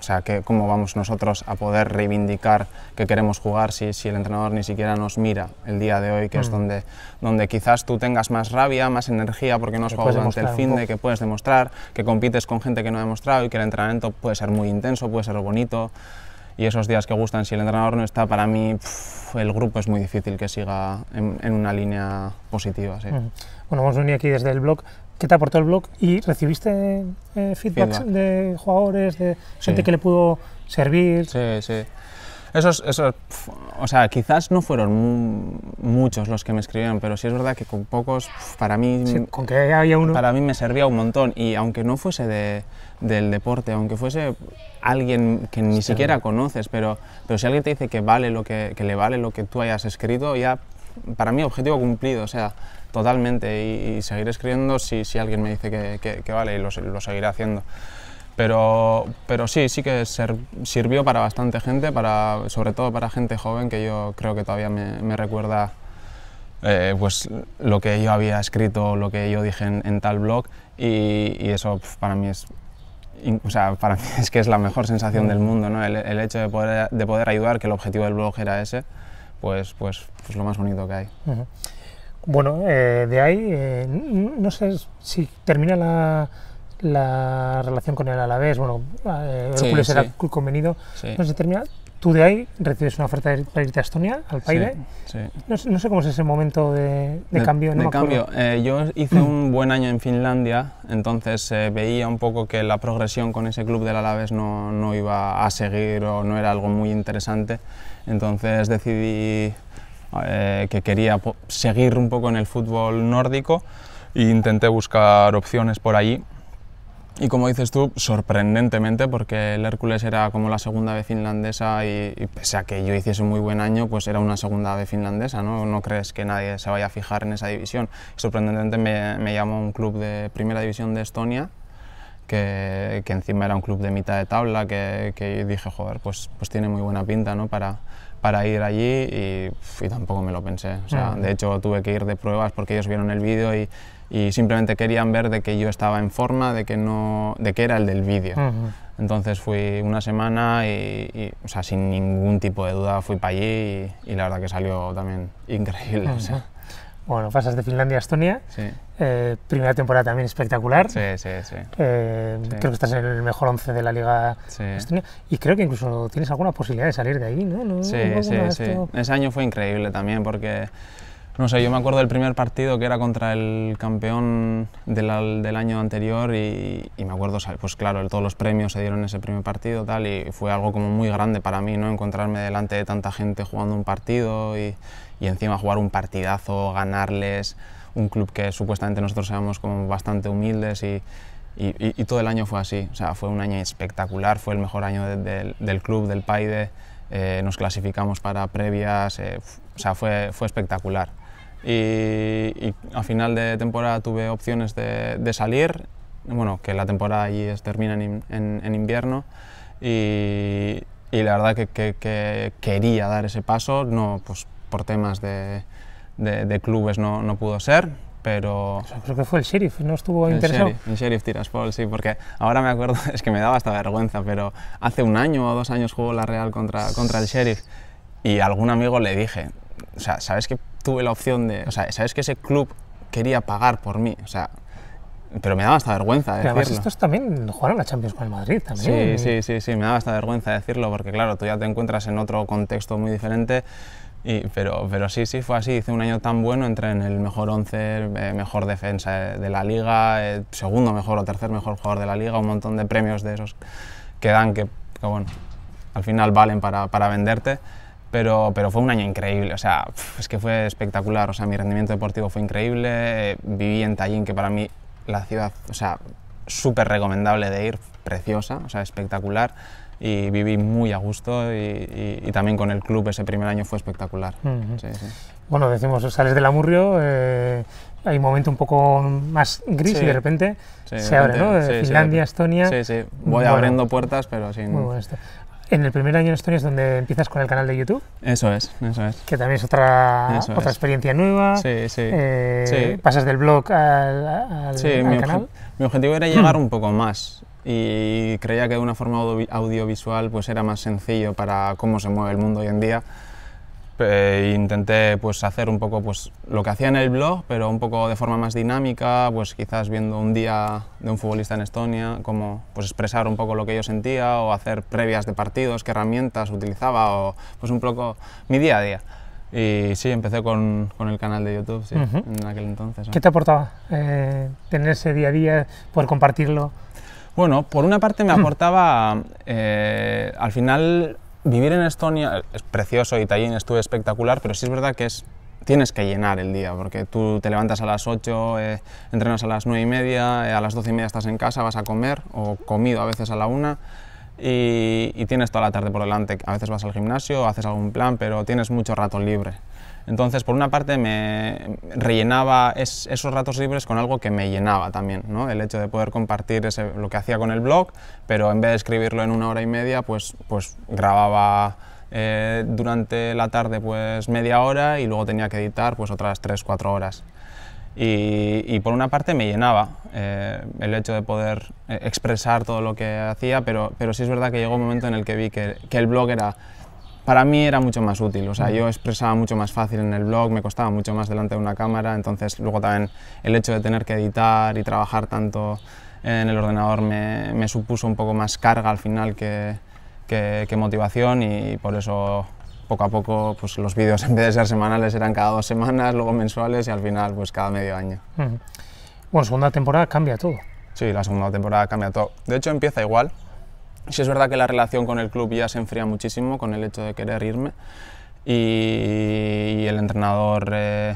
o sea, que, ¿cómo vamos nosotros a poder reivindicar que queremos jugar si, si el entrenador ni siquiera nos mira el día de hoy, que es mm. donde, donde quizás tú tengas más rabia, más energía porque no has jugado durante el fin de que puedes demostrar, que compites con gente que no ha demostrado y que el entrenamiento puede ser muy intenso, puede ser bonito y esos días que gustan, si el entrenador no está, para mí el grupo es muy difícil que siga en, una línea positiva. Sí. Mm. Bueno, vamos a venir aquí desde el blog que te aportó el blog y recibiste eh, feedbacks feedback. de jugadores, de gente que le pudo servir. Sí, sí. Esos, o sea, quizás no fueron muchos los que me escribieron, pero sí es verdad que con pocos, para mí, con que había uno. para mí me servía un montón. Y aunque no fuese de, del deporte, aunque fuese alguien que ni siquiera conoces, pero, pero si alguien te dice que vale lo que, que le vale lo que tú hayas escrito, ya para mí objetivo cumplido. O sea, totalmente y, seguir escribiendo si, si, alguien me dice que, vale y lo, seguiré haciendo. Pero, pero sí, sí que sirvió para bastante gente, para, sobre todo para gente joven que yo creo que todavía me, recuerda eh, pues lo que yo había escrito, lo que yo dije en, tal blog y, eso pues, para mí es o sea, para <laughs> es que es la mejor sensación del mundo, ¿no? el, hecho de poder, de poder ayudar, que el objetivo del blog era ese, pues, pues, pues lo más bonito que hay. Bueno, eh, de ahí eh, no sé si termina la, la relación con el Alavés, bueno, eh, Hércules era convenido, no se termina. Tú de ahí recibes una oferta para irte a Estonia, al Paide. No, sé cómo es ese momento de, de, cambio. No de cambio. Eh, yo hice un buen año en Finlandia, entonces veía un poco que la progresión con ese club del Alavés no, no iba a seguir o no era algo muy interesante. Entonces decidí eh, que quería seguir un poco en el fútbol nórdico e intenté buscar opciones por allí. Y como dices tú, sorprendentemente, porque el Hércules era como la segunda vez finlandesa y, pese a que yo hiciese un muy buen año, pues era una segunda vez finlandesa, ¿no? No crees que nadie se vaya a fijar en esa división. sorprendentemente me, llamó un club de primera división de Estonia, que, encima era un club de mitad de tabla, que, dije, joder, pues, pues tiene muy buena pinta, ¿no? Para, para ir allí y, tampoco me lo pensé. O sea, mm. de hecho, tuve que ir de pruebas porque ellos vieron el vídeo y, simplemente querían ver de que yo estaba en forma, de que, no, de que era el del vídeo. Entonces fui una semana y, sea, sin ningún tipo de duda fui para allí y, la verdad que salió también increíble. Bueno, pasas de Finlandia a Estonia. Eh, primera temporada también espectacular. Sí, sí, sí. Eh, creo que estás en el mejor 11 de la Liga Estonia. Y creo que incluso tienes alguna posibilidad de salir de ahí, ¿no? sí, sí, sí. Ese año fue increíble también porque, no sé, yo me acuerdo del primer partido que era contra el campeón del, año anterior y, me acuerdo, pues claro, todos los premios se dieron en ese primer partido tal, y fue algo como muy grande para mí, ¿no? Encontrarme delante de tanta gente jugando un partido y y encima jugar un partidazo, ganarles, un club que supuestamente nosotros éramos como bastante humildes y, y, todo el año fue así. O sea, fue un año espectacular, fue el mejor año del club, del Paide, eh, nos clasificamos para previas, eh, o sea, fue, fue espectacular. Y, a final de temporada tuve opciones de, de salir, bueno, que la temporada allí es, termina en, en, invierno y, y, la verdad que, que, quería dar ese paso, no, pues por temas de, de, clubes no, no, pudo ser, pero... Creo que fue el sheriff, ¿no estuvo interesado? el sheriff Tiraspol, sí, porque ahora me acuerdo, <laughs> es que me daba hasta vergüenza, pero hace un año o dos años jugó la Real contra, contra el sheriff y a algún amigo le dije, o sea, ¿sabes que tuve la opción de... O sea, ¿sabes que ese club quería pagar por mí? O sea, pero me daba hasta vergüenza decirlo. Pero estos también jugaron la Champions con el Madrid también. Sí, sí, sí, sí, me daba hasta vergüenza decirlo porque claro, tú ya te encuentras en otro contexto muy diferente pero, pero sí, sí, fue así. Hice un año tan bueno, entré en el mejor 11, eh, mejor defensa eh, de la liga, eh, segundo mejor o tercer mejor jugador de la liga, un montón de premios de esos que dan que, bueno, al final valen para, para venderte. Pero, pero, fue un año increíble, o sea, es que fue espectacular, o sea, mi rendimiento deportivo fue increíble, viví en Tallinn, que para mí la ciudad, o sea, súper recomendable de ir, preciosa, o sea, espectacular y viví muy a gusto y, también con el club ese primer año fue espectacular. Bueno, decimos, sales del Amurrio, eh, hay un momento un poco más gris y de repente se abre, ¿no? Finlandia, Estonia... Sí, sí, voy abriendo puertas, pero sin... Muy bueno en el primer año en Estonia es donde empiezas con el canal de YouTube. Eso es, eso es. Que también es otra, otra experiencia nueva. Sí, eh, sí, Pasas del blog al, al, sí, canal. mi objetivo era llegar un poco más y creía que de una forma audiovisual pues era más sencillo para cómo se mueve el mundo hoy en día. intenté pues hacer un poco pues lo que hacía en el blog, pero un poco de forma más dinámica, pues quizás viendo un día de un futbolista en Estonia, como pues expresar un poco lo que yo sentía o hacer previas de partidos, qué herramientas utilizaba o pues un poco mi día a día. Y sí, empecé con, con, el canal de YouTube en aquel entonces. ¿Qué te aportaba eh, tener ese día a día, poder compartirlo? Bueno, por una parte me mm. aportaba, eh, al final, vivir en Estonia es precioso y Tallinn estuve espectacular, pero sí es verdad que es, tienes que llenar el día, porque tú te levantas a las 8, eh, entrenas a las 9 y media, eh, a las 12 y media estás en casa, vas a comer, o comido a veces a la 1 y, tienes toda la tarde por delante. A veces vas al gimnasio, haces algún plan, pero tienes mucho rato libre. Entonces, por una parte, me rellenaba esos ratos libres con algo que me llenaba también, ¿no? El hecho de poder compartir lo que hacía con el blog, pero en vez de escribirlo en una hora y media, pues, pues grababa eh, durante la tarde pues media hora y luego tenía que editar pues otras tres, cuatro horas. Y, por una parte me llenaba eh, el hecho de poder eh, expresar todo lo que hacía, pero, pero sí es verdad que llegó un momento en el que vi que, que, el blog era, para mí era mucho más útil, o sea, yo expresaba mucho más fácil en el blog, me costaba mucho más delante de una cámara, entonces luego también el hecho de tener que editar y trabajar tanto en el ordenador me, supuso un poco más carga al final que, que motivación y por eso poco a poco pues, los vídeos <laughs> en vez de ser semanales eran cada dos semanas, luego mensuales y al final pues cada medio año. Bueno, segunda temporada cambia todo. Sí, la segunda temporada cambia todo. De hecho empieza igual. Sí es verdad que la relación con el club ya se enfría muchísimo con el hecho de querer irme y, el entrenador, eh,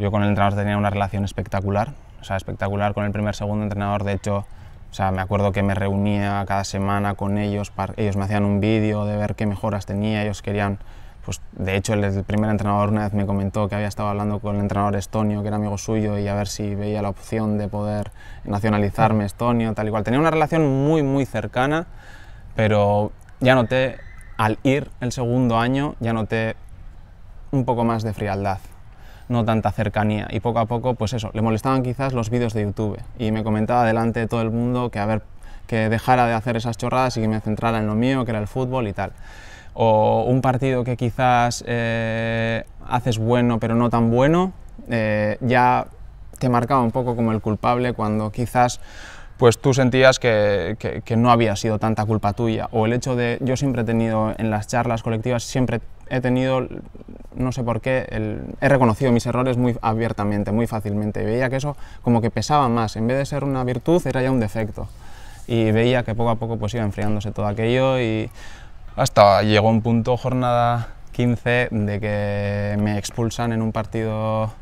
yo con el entrenador tenía una relación espectacular, o sea, espectacular con el primer, segundo entrenador, de hecho... O sea, me acuerdo que me reunía cada semana con ellos, ellos me hacían un vídeo de ver qué mejoras tenía, ellos querían pues de hecho el, primer entrenador una vez me comentó que había estado hablando con el entrenador estonio, que era amigo suyo, y a ver si veía la opción de poder nacionalizarme estonio, tal y cual. Tenía una relación muy, muy cercana, pero ya noté, al ir el segundo año, ya noté un poco más de frialdad no tanta cercanía y poco a poco pues eso le molestaban quizás los vídeos de YouTube y me comentaba delante de todo el mundo que a ver que dejara de hacer esas chorradas y que me centrara en lo mío que era el fútbol y tal o un partido que quizás eh, haces bueno pero no tan bueno, eh, ya te marcaba un poco como el culpable cuando quizás pues tú sentías que, no había sido tanta culpa tuya. O el hecho de, yo siempre he tenido en las charlas colectivas, siempre he tenido, no sé por qué, he reconocido mis errores muy abiertamente, muy fácilmente. veía que eso como que pesaba más. En vez de ser una virtud, era ya un defecto. Y veía que poco a poco pues iba enfriándose todo aquello hasta llegó un punto, jornada 15, de que me expulsan en un partido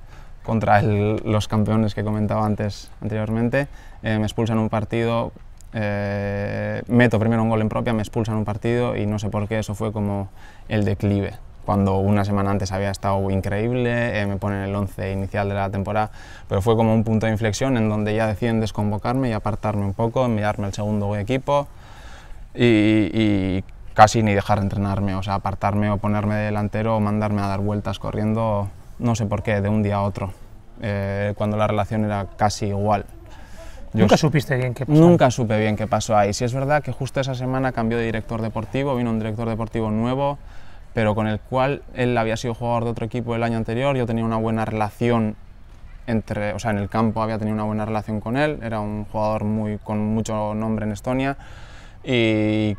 contra los campeones que comentaba antes anteriormente. Eh, me expulsan un partido, eh, meto primero un gol en propia, me expulsan un partido y no sé por qué eso fue como el declive. Cuando una semana antes había estado increíble, eh, me ponen el 11 inicial de la temporada, pero fue como un punto de inflexión en donde ya deciden desconvocarme y apartarme un poco, enviarme al segundo equipo y, y casi ni dejar entrenarme, o sea, apartarme o ponerme delantero o mandarme a dar vueltas corriendo, no sé por qué, de un día a otro, eh, cuando la relación era casi igual. ¿Nunca supiste bien qué pasó? Nunca supe bien qué pasó ahí. si es verdad que justo esa semana cambió de director deportivo, vino un director deportivo nuevo, pero con el cual él había sido jugador de otro equipo el año anterior, yo tenía una buena relación entre, o sea, en el campo había tenido una buena relación con él, era un jugador muy, con mucho nombre en Estonia y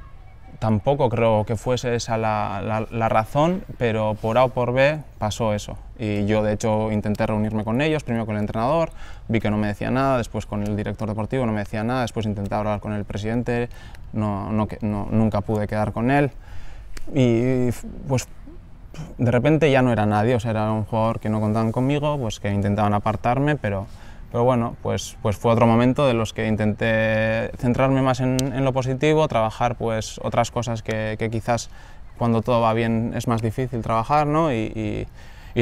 tampoco creo que fuese esa la, la, razón, pero por A o por B pasó eso. Y yo, de hecho, intenté reunirme con ellos, primero con el entrenador, vi que no me decía nada, después con el director deportivo no me decía nada, después intenté hablar con el presidente, no, no, no, nunca pude quedar con él. Y pues de repente ya no era nadie, o sea, era un jugador que no contaban conmigo, pues que intentaban apartarme, pero pero bueno, pues, pues fue otro momento de los que intenté centrarme más en, lo positivo, trabajar pues otras cosas que, quizás cuando todo va bien es más difícil trabajar, ¿no? Y,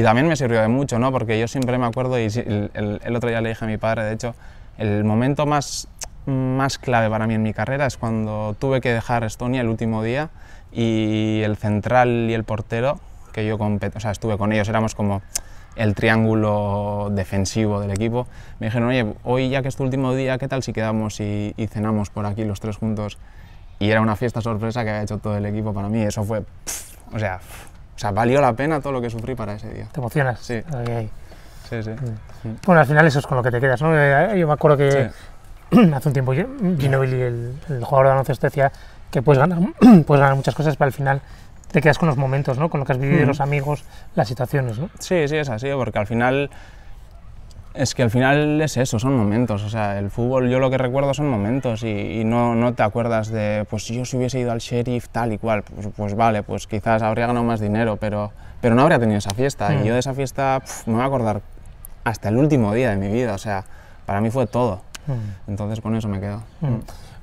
también me sirvió de mucho, ¿no? Porque yo siempre me acuerdo, y el, el, otro día le dije a mi padre, de hecho, el momento más, más clave para mí en mi carrera es cuando tuve que dejar Estonia el último día y el central y el portero, que yo o sea, estuve con ellos, éramos como el triángulo defensivo del equipo, me dijeron, oye, hoy ya que es tu último día, ¿qué tal si quedamos y, cenamos por aquí los tres juntos? Y era una fiesta sorpresa que había hecho todo el equipo para mí. Eso fue, o sea, o sea, valió la pena todo lo que sufrí para ese día. ¿Te emocionas? Sí. Sí, mm. sí. Bueno, al final eso es con lo que te quedas, ¿no? Eh, eh, yo me acuerdo que <clears throat> hace un tiempo Ginobili, el, jugador de baloncesto, decía que puedes ganar, <clears throat> puedes ganar muchas cosas, pero al final te quedas con los momentos, ¿no? Con lo que has vivido, los amigos, las situaciones, ¿no? Sí, sí, es así, porque al final... Es que al final es eso, son momentos. O sea, el fútbol yo lo que recuerdo son momentos y, no, no, te acuerdas de, pues si yo si hubiese ido al sheriff tal y cual, pues, pues vale, pues quizás habría ganado más dinero, pero, pero no habría tenido esa fiesta. Y mm. yo de esa fiesta me voy a acordar hasta el último día de mi vida. O sea, para mí fue todo. Mm. Entonces con eso me quedo. Mm.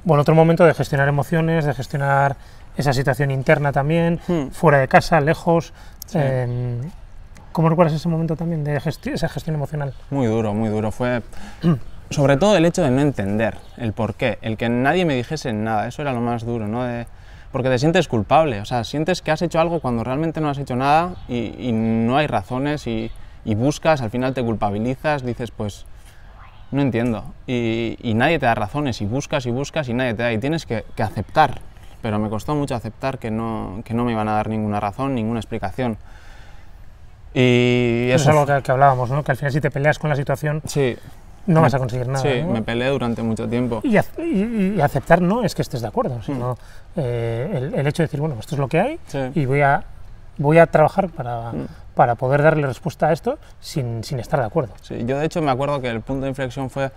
Bueno, otro momento de gestionar emociones, de gestionar esa situación interna también, hmm. fuera de casa, lejos. Em, ¿Cómo recuerdas ese momento también de esa gestión emocional? Muy duro, muy duro. Fue hmm. sobre todo el hecho de no entender el por qué, el que nadie me dijese nada, eso era lo más duro, ¿no? porque te sientes culpable, o sea, sientes que has hecho algo cuando realmente no has hecho nada y, no hay razones y, buscas, al final te culpabilizas, dices, pues no entiendo. Y, nadie te da razones y buscas y buscas y nadie te da. Y tienes que, que aceptar pero me costó mucho aceptar que no, que no me iban a dar ninguna razón, ninguna explicación. Y eso, es algo que, hablábamos, ¿no? que al final si te peleas con la situación sí, no vas a conseguir nada. Sí, me peleé durante mucho tiempo. Y, y, aceptar no es que estés de acuerdo, sino mm. eh, el, hecho de decir, bueno, esto es lo que hay y voy a, voy a trabajar para, mm. para poder darle respuesta a esto sin, sin estar de acuerdo. yo de hecho me acuerdo que el punto de inflexión fue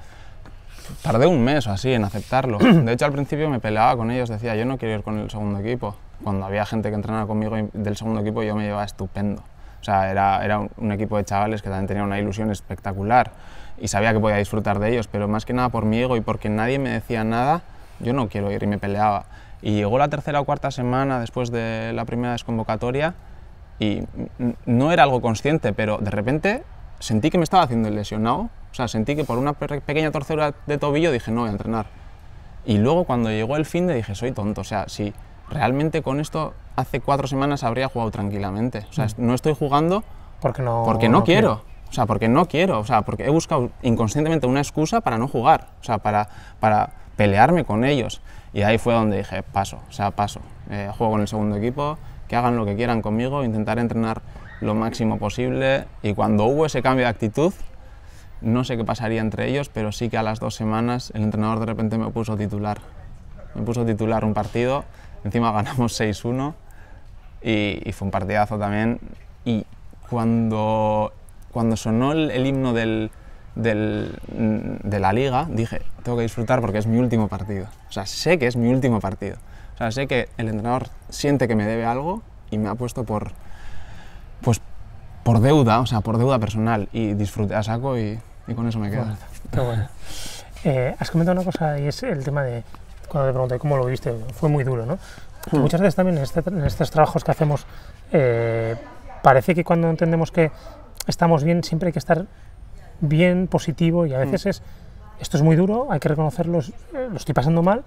tardé un mes así en aceptarlo. <clears throat> De hecho, al principio me peleaba con ellos, decía, yo no quiero ir con el segundo equipo. Cuando había gente que entrenaba conmigo del segundo equipo, yo me llevaba estupendo. O sea, era, era un equipo de chavales que también tenía una ilusión espectacular y sabía que podía disfrutar de ellos, pero más que nada por mi ego y porque nadie me decía nada, yo no quiero ir y me peleaba. Y llegó la tercera o cuarta semana después de la primera desconvocatoria y no era algo consciente, pero de repente sentí que me estaba haciendo el lesionado o sea, sentí que por una pequeña torcedura de tobillo dije, no voy a entrenar. Y luego cuando llegó el fin dije, soy tonto. O sea, si realmente con esto hace cuatro semanas habría jugado tranquilamente. O sea, mm. no estoy jugando porque no, porque no, quiero. O sea, porque no quiero. O sea, porque he buscado inconscientemente una excusa para no jugar. O sea, para, para pelearme con ellos. Y ahí fue donde dije, paso, o sea, paso. Eh, juego con el segundo equipo, que hagan lo que quieran conmigo, intentar entrenar lo máximo posible. Y cuando hubo ese cambio de actitud, no sé qué pasaría entre ellos, pero sí que a las dos semanas el entrenador de repente me puso titular. Me puso titular un partido, encima ganamos 6-1 y, fue un partidazo también. Y cuando, cuando sonó el, himno de la liga, dije, tengo que disfrutar porque es mi último partido. O sea, sé que es mi último partido. O sea, sé que el entrenador siente que me debe algo y me ha puesto por, pues, por deuda, o sea, por deuda personal. Y disfruté a saco y y con eso me quedo. bueno. Eh, has comentado una cosa y es el tema de cuando te pregunté cómo lo viste, fue muy duro, ¿no? Hmm. Muchas veces también este, en, estos trabajos que hacemos eh, parece que cuando entendemos que estamos bien siempre hay que estar bien, positivo y a veces hmm. es esto es muy duro, hay que reconocerlo, eh, lo estoy pasando mal.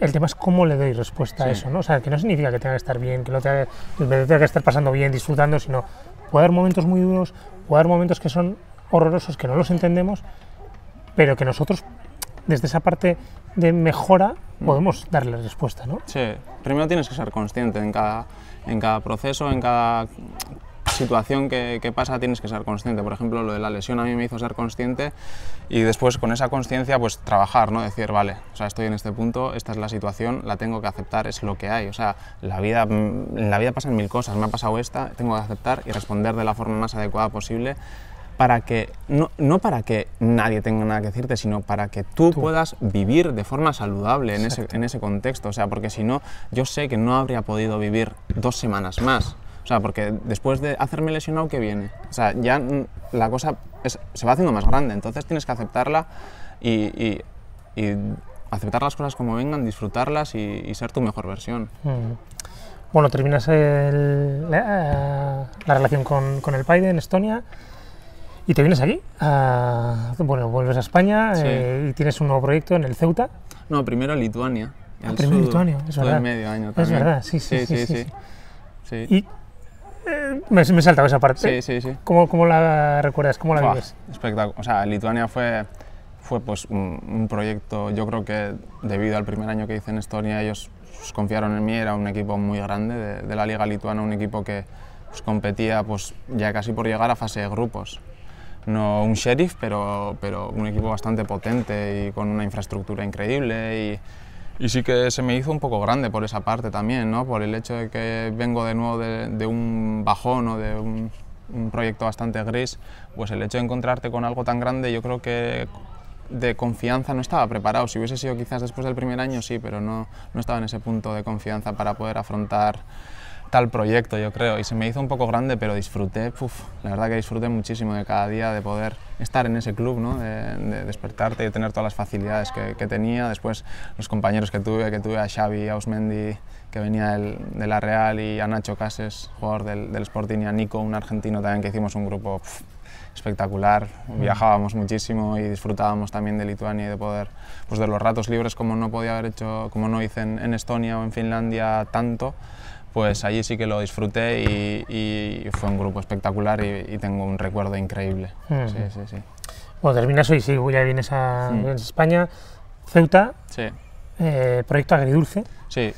El tema es cómo le doy respuesta a eso, ¿no? O sea, que no significa que tenga que estar bien, que no tenga, que estar pasando bien, disfrutando, sino puede haber momentos muy duros, puede haber momentos que son horrorosos que no los entendemos, pero que nosotros desde esa parte de mejora mm. podemos darle la respuesta, ¿no? Sí, primero tienes que ser consciente en cada, en cada proceso, en cada situación que, pasa tienes que ser consciente. Por ejemplo, lo de la lesión a mí me hizo ser consciente y después con esa conciencia pues trabajar, ¿no? Decir, vale, o sea, estoy en este punto, esta es la situación, la tengo que aceptar, es lo que hay. O sea, la vida, en la vida pasan mil cosas, me ha pasado esta, tengo que aceptar y responder de la forma más adecuada posible para que, no, no, para que nadie tenga nada que decirte, sino para que tú, puedas vivir de forma saludable en ese, en ese, contexto. O sea, porque si no, yo sé que no habría podido vivir dos semanas más. O sea, porque después de hacerme lesionado, ¿qué viene? O sea, ya la cosa se va haciendo más grande, entonces tienes que aceptarla y, aceptar las cosas como vengan, disfrutarlas y, ser tu mejor versión. Mm. Bueno, terminas eh, la, relación con, con el PAIDE en Estonia. Y te vienes aquí, bueno, vuelves a España eh, y tienes un nuevo proyecto en el Ceuta. No, primero Lituania. Ah, al primero sur, Lituania, es medio año también. verdad, sí, sí, sí. y eh, me, me, he esa parte. Sí, sí, sí. ¿Cómo, la recuerdas? ¿Cómo la vives? Espectacular. O sea, Lituania fue, fue pues un, proyecto, yo creo que debido al primer año que hice en Estonia, ellos pues, confiaron en mí, era un equipo muy grande de, la Liga Lituana, un equipo que pues, competía pues, ya casi por llegar a fase de grupos no un sheriff, pero, un equipo bastante potente y con una infraestructura increíble. Y, sí que se me hizo un poco grande por esa parte también, ¿no? por el hecho de que vengo de nuevo de, un bajón o de un, proyecto bastante gris, pues el hecho de encontrarte con algo tan grande yo creo que de confianza no estaba preparado. Si hubiese sido quizás después del primer año sí, pero no, no estaba en ese punto de confianza para poder afrontar tal proyecto, yo creo. Y se me hizo un poco grande, pero disfruté, la verdad que disfruté muchísimo de cada día, de poder estar en ese club, ¿no? de, despertarte y tener todas las facilidades que, tenía. Después los compañeros que tuve, que tuve a Xavi, a Osmendi, que venía de la Real, y a Nacho Cases, jugador del, del, Sporting, y a Nico, un argentino también, que hicimos un grupo espectacular. Mm. Viajábamos muchísimo y disfrutábamos también de Lituania y de poder, pues de los ratos libres como no podía haber hecho, como no hice en Estonia o en Finlandia tanto pues allí sí que lo disfruté y, fue un grupo espectacular y, tengo un recuerdo increíble. Mm. Sí, sí, sí. Bueno, terminas hoy, sí, ya vienes a, España. Ceuta, sí. Eh, proyecto agridulce. Sí.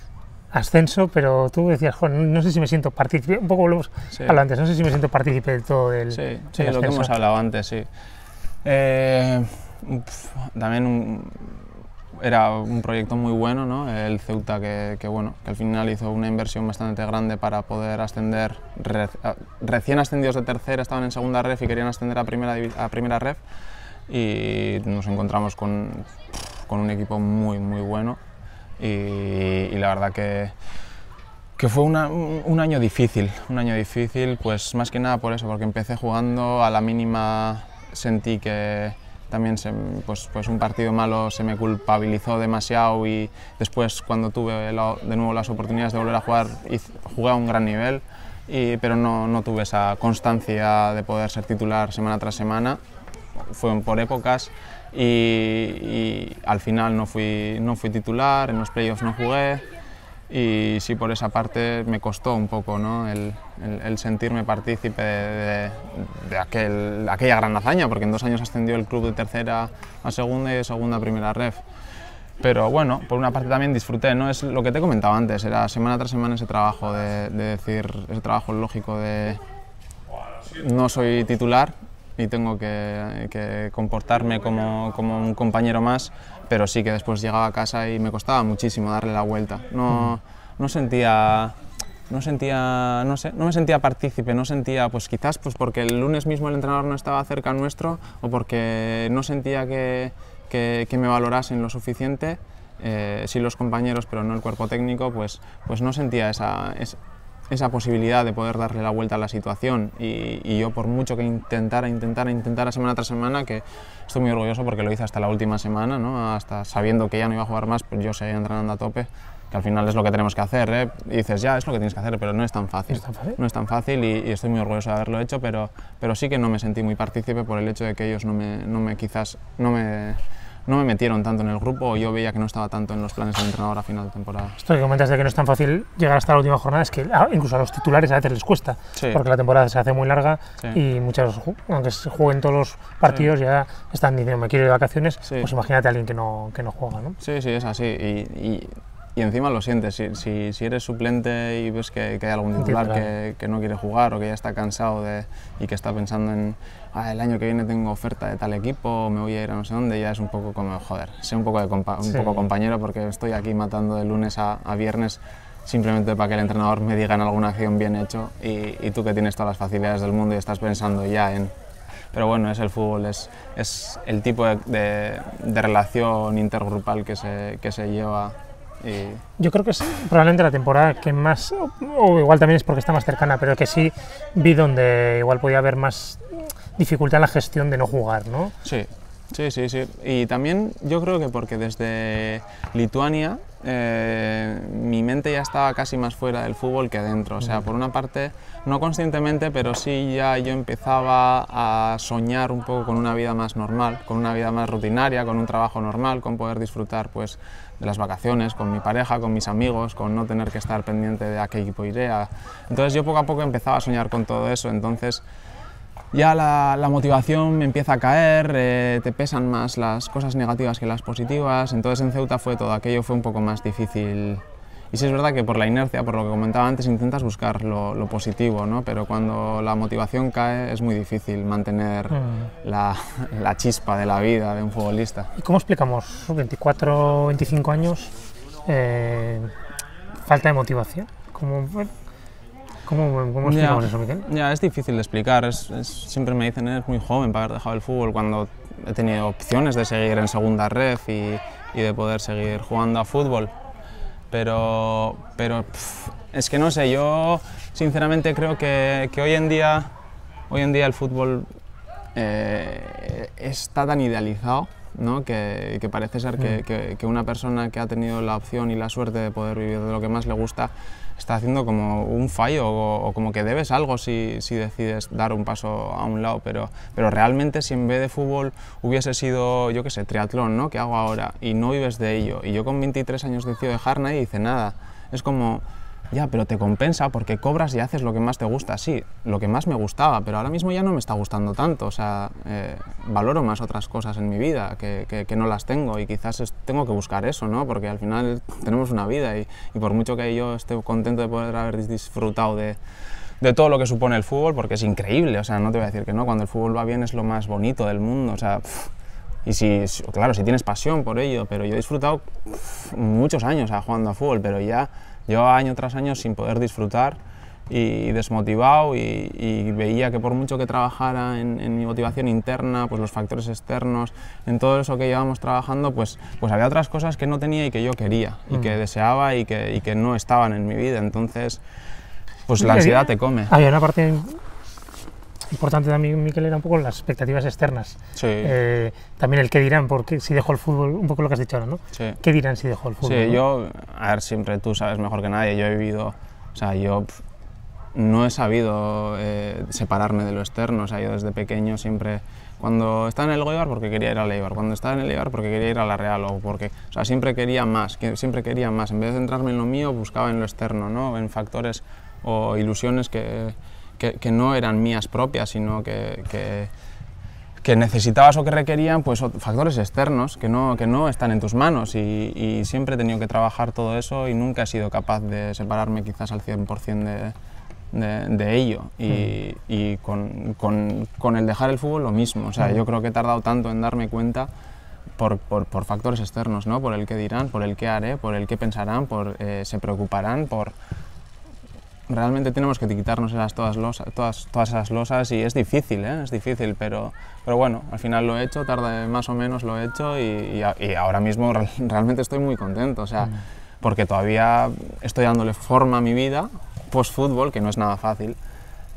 Ascenso, pero tú decías, jo, no, sé si me siento partícipe, un poco volvemos antes, no sé si me siento partícipe de todo el. Sí, sí lo que hemos hablado antes, sí. Eh, también un, era un proyecto muy bueno, ¿no? el Ceuta, que, bueno, que al final hizo una inversión bastante grande para poder ascender. recién ascendidos de tercera estaban en segunda ref y querían ascender a primera, a primera ref y nos encontramos con, con un equipo muy, muy bueno y, la verdad que, que fue un año difícil, un año difícil pues más que nada por eso, porque empecé jugando, a la mínima sentí que también pues, pues un partido malo se me culpabilizó demasiado y después cuando tuve de nuevo las oportunidades de volver a jugar jugué a un gran nivel, pero no, no tuve esa constancia de poder ser titular semana tras semana. fue por épocas y, y al final no fui, no fui titular, en los playoffs no jugué y sí por esa parte me costó un poco el, sentirme partícipe de, aquella gran hazaña, porque en dos años ascendió el club de tercera a segunda y de segunda a primera ref. Pero bueno, por una parte también disfruté, ¿no? Es lo que te comentaba antes, era semana tras semana ese trabajo de, decir, ese trabajo lógico de no soy titular y tengo que, comportarme como un compañero más pero sí que después llegaba a casa y me costaba muchísimo darle la vuelta. No, no sentía no sentía, no sé, no me sentía partícipe, no sentía, pues quizás pues porque el lunes mismo el entrenador no estaba cerca nuestro o porque no sentía que, que, que me valorasen lo suficiente, eh, sí los compañeros, pero no el cuerpo técnico, pues, pues no sentía esa esa posibilidad de poder darle la vuelta a la situación y, yo por mucho que intentara, intentara, intentara semana tras semana, que estoy muy orgulloso porque lo hice hasta la última semana, ¿no? hasta sabiendo que ya no iba a jugar más, pues yo seguía entrenando a tope, que al final es lo que tenemos que hacer, ¿eh? y dices ya, es lo que tienes que hacer, pero no es tan fácil. ¿No es tan fácil? No es tan fácil y, estoy muy orgulloso de haberlo hecho, pero, pero sí que no me sentí muy partícipe por el hecho de que ellos no me, no me quizás, no me no me metieron tanto en el grupo o yo veía que no estaba tanto en los planes del entrenador a final de temporada. Esto que comentas de que no es tan fácil llegar hasta la última jornada es que ah, incluso a los titulares a veces les cuesta, porque la temporada se hace muy larga y muchos, aunque se jueguen todos los partidos, ya están diciendo me quiero ir de vacaciones, pues imagínate a alguien que no, que no juega, ¿no? Sí, sí, es así. y, y encima lo sientes. Si, si, eres suplente y ves que, hay algún titular que, que, no quiere jugar o que ya está cansado de, y que está pensando en ah, el año que viene tengo oferta de tal equipo, me voy a ir a no sé dónde, ya es un poco como, joder, sé un poco, de un poco compañero porque estoy aquí matando de lunes a, a, viernes simplemente para que el entrenador me diga en alguna acción bien hecho y, tú que tienes todas las facilidades del mundo y estás pensando ya en pero bueno, es el fútbol, es, es el tipo de, de, de relación intergrupal que se, que se lleva eh, yo creo que es probablemente la temporada que más, o, igual también es porque está más cercana, pero que sí vi donde igual podía haber más dificultad en la gestión de no jugar, ¿no? Sí, sí, sí, sí. Y también yo creo que porque desde Lituania eh, mi mente ya estaba casi más fuera del fútbol que dentro. O sea, por una parte, no conscientemente, pero sí ya yo empezaba a soñar un poco con una vida más normal, con una vida más rutinaria, con un trabajo normal, con poder disfrutar pues las vacaciones, con mi pareja, con mis amigos, con no tener que estar pendiente de a qué equipo iré. Entonces yo poco a poco empezaba a soñar con todo eso, entonces ya la, motivación me empieza a caer, eh, te pesan más las cosas negativas que las positivas, entonces en Ceuta fue todo aquello, fue un poco más difícil y sí es verdad que por la inercia, por lo que comentaba antes, intentas buscar lo, positivo, ¿no? pero cuando la motivación cae es muy difícil mantener mm. la, la, chispa de la vida de un futbolista. ¿Y cómo explicamos 24, 25 años eh, falta de motivación? cómo ¿Cómo, cómo ya, eso, Miguel? Ya, es difícil de explicar. siempre me dicen, eres muy joven para haber dejado el fútbol, cuando he tenido opciones de seguir en segunda red y, y de poder seguir jugando a fútbol pero, es que no sé, yo sinceramente creo que, hoy, en día, hoy en día el fútbol eh, está tan idealizado ¿no? Que, parece ser mm. que, que, una persona que ha tenido la opción y la suerte de poder vivir de lo que más le gusta está haciendo como un fallo o, como que debes algo si, si, decides dar un paso a un lado, pero, pero realmente si en vez de fútbol hubiese sido, yo qué sé, triatlón, ¿no? que hago ahora? Y no vives de ello. Y yo con 23 años decido dejar, y dice nada. Es como, ya, pero te compensa porque cobras y haces lo que más te gusta. Sí, lo que más me gustaba, pero ahora mismo ya no me está gustando tanto. O sea, eh, valoro más otras cosas en mi vida que, que, no las tengo y quizás tengo que buscar eso, ¿no? Porque al final tenemos una vida y, por mucho que yo esté contento de poder haber disfrutado de, de todo lo que supone el fútbol, porque es increíble, o sea, no te voy a decir que no, cuando el fútbol va bien es lo más bonito del mundo, o sea, y si, claro, si tienes pasión por ello, pero yo he disfrutado muchos años jugando a fútbol, pero ya Llevaba año tras año sin poder disfrutar y desmotivado y, veía que por mucho que trabajara en, mi motivación interna, pues los factores externos, en todo eso que llevábamos trabajando, pues, pues había otras cosas que no tenía y que yo quería y que mm. deseaba y que, que no estaban en mi vida. Entonces, pues la ansiedad te come. ¿Hay una parte importante también, Miquel, era un poco las expectativas externas. Eh, también el qué dirán, porque si dejó el fútbol, un poco lo que has dicho ahora, ¿no? Sí. ¿Qué dirán si dejó el fútbol? Sí, yo, a ver, siempre tú sabes mejor que nadie, yo he vivido, o sea, yo no he sabido eh, separarme de lo externo, o sea, yo desde pequeño siempre, cuando estaba en el Goibar porque quería ir al Eibar, cuando estaba en el Eibar porque quería ir a la Real, o porque, o sea, siempre quería más, siempre quería más, en vez de centrarme en lo mío, buscaba en lo externo, ¿no? En factores o ilusiones que que, no eran mías propias, sino que, que, necesitabas o que requerían pues, factores externos que no, que no están en tus manos. Y, siempre he tenido que trabajar todo eso y nunca he sido capaz de separarme quizás al 100% de, de, de, ello. Mm. Y, con, con, con, el dejar el fútbol lo mismo. O sea, mm. yo creo que he tardado tanto en darme cuenta por, por, por, factores externos, ¿no? Por el que dirán, por el que haré, por el que pensarán, por eh, se preocuparán, por realmente tenemos que quitarnos esas, todas, todas, todas esas losas y es difícil, ¿eh? es difícil, pero, pero bueno, al final lo he hecho, tarda más o menos lo he hecho y, y, ahora mismo <laughs> realmente estoy muy contento, o sea, mm. porque todavía estoy dándole forma a mi vida post-fútbol, que no es nada fácil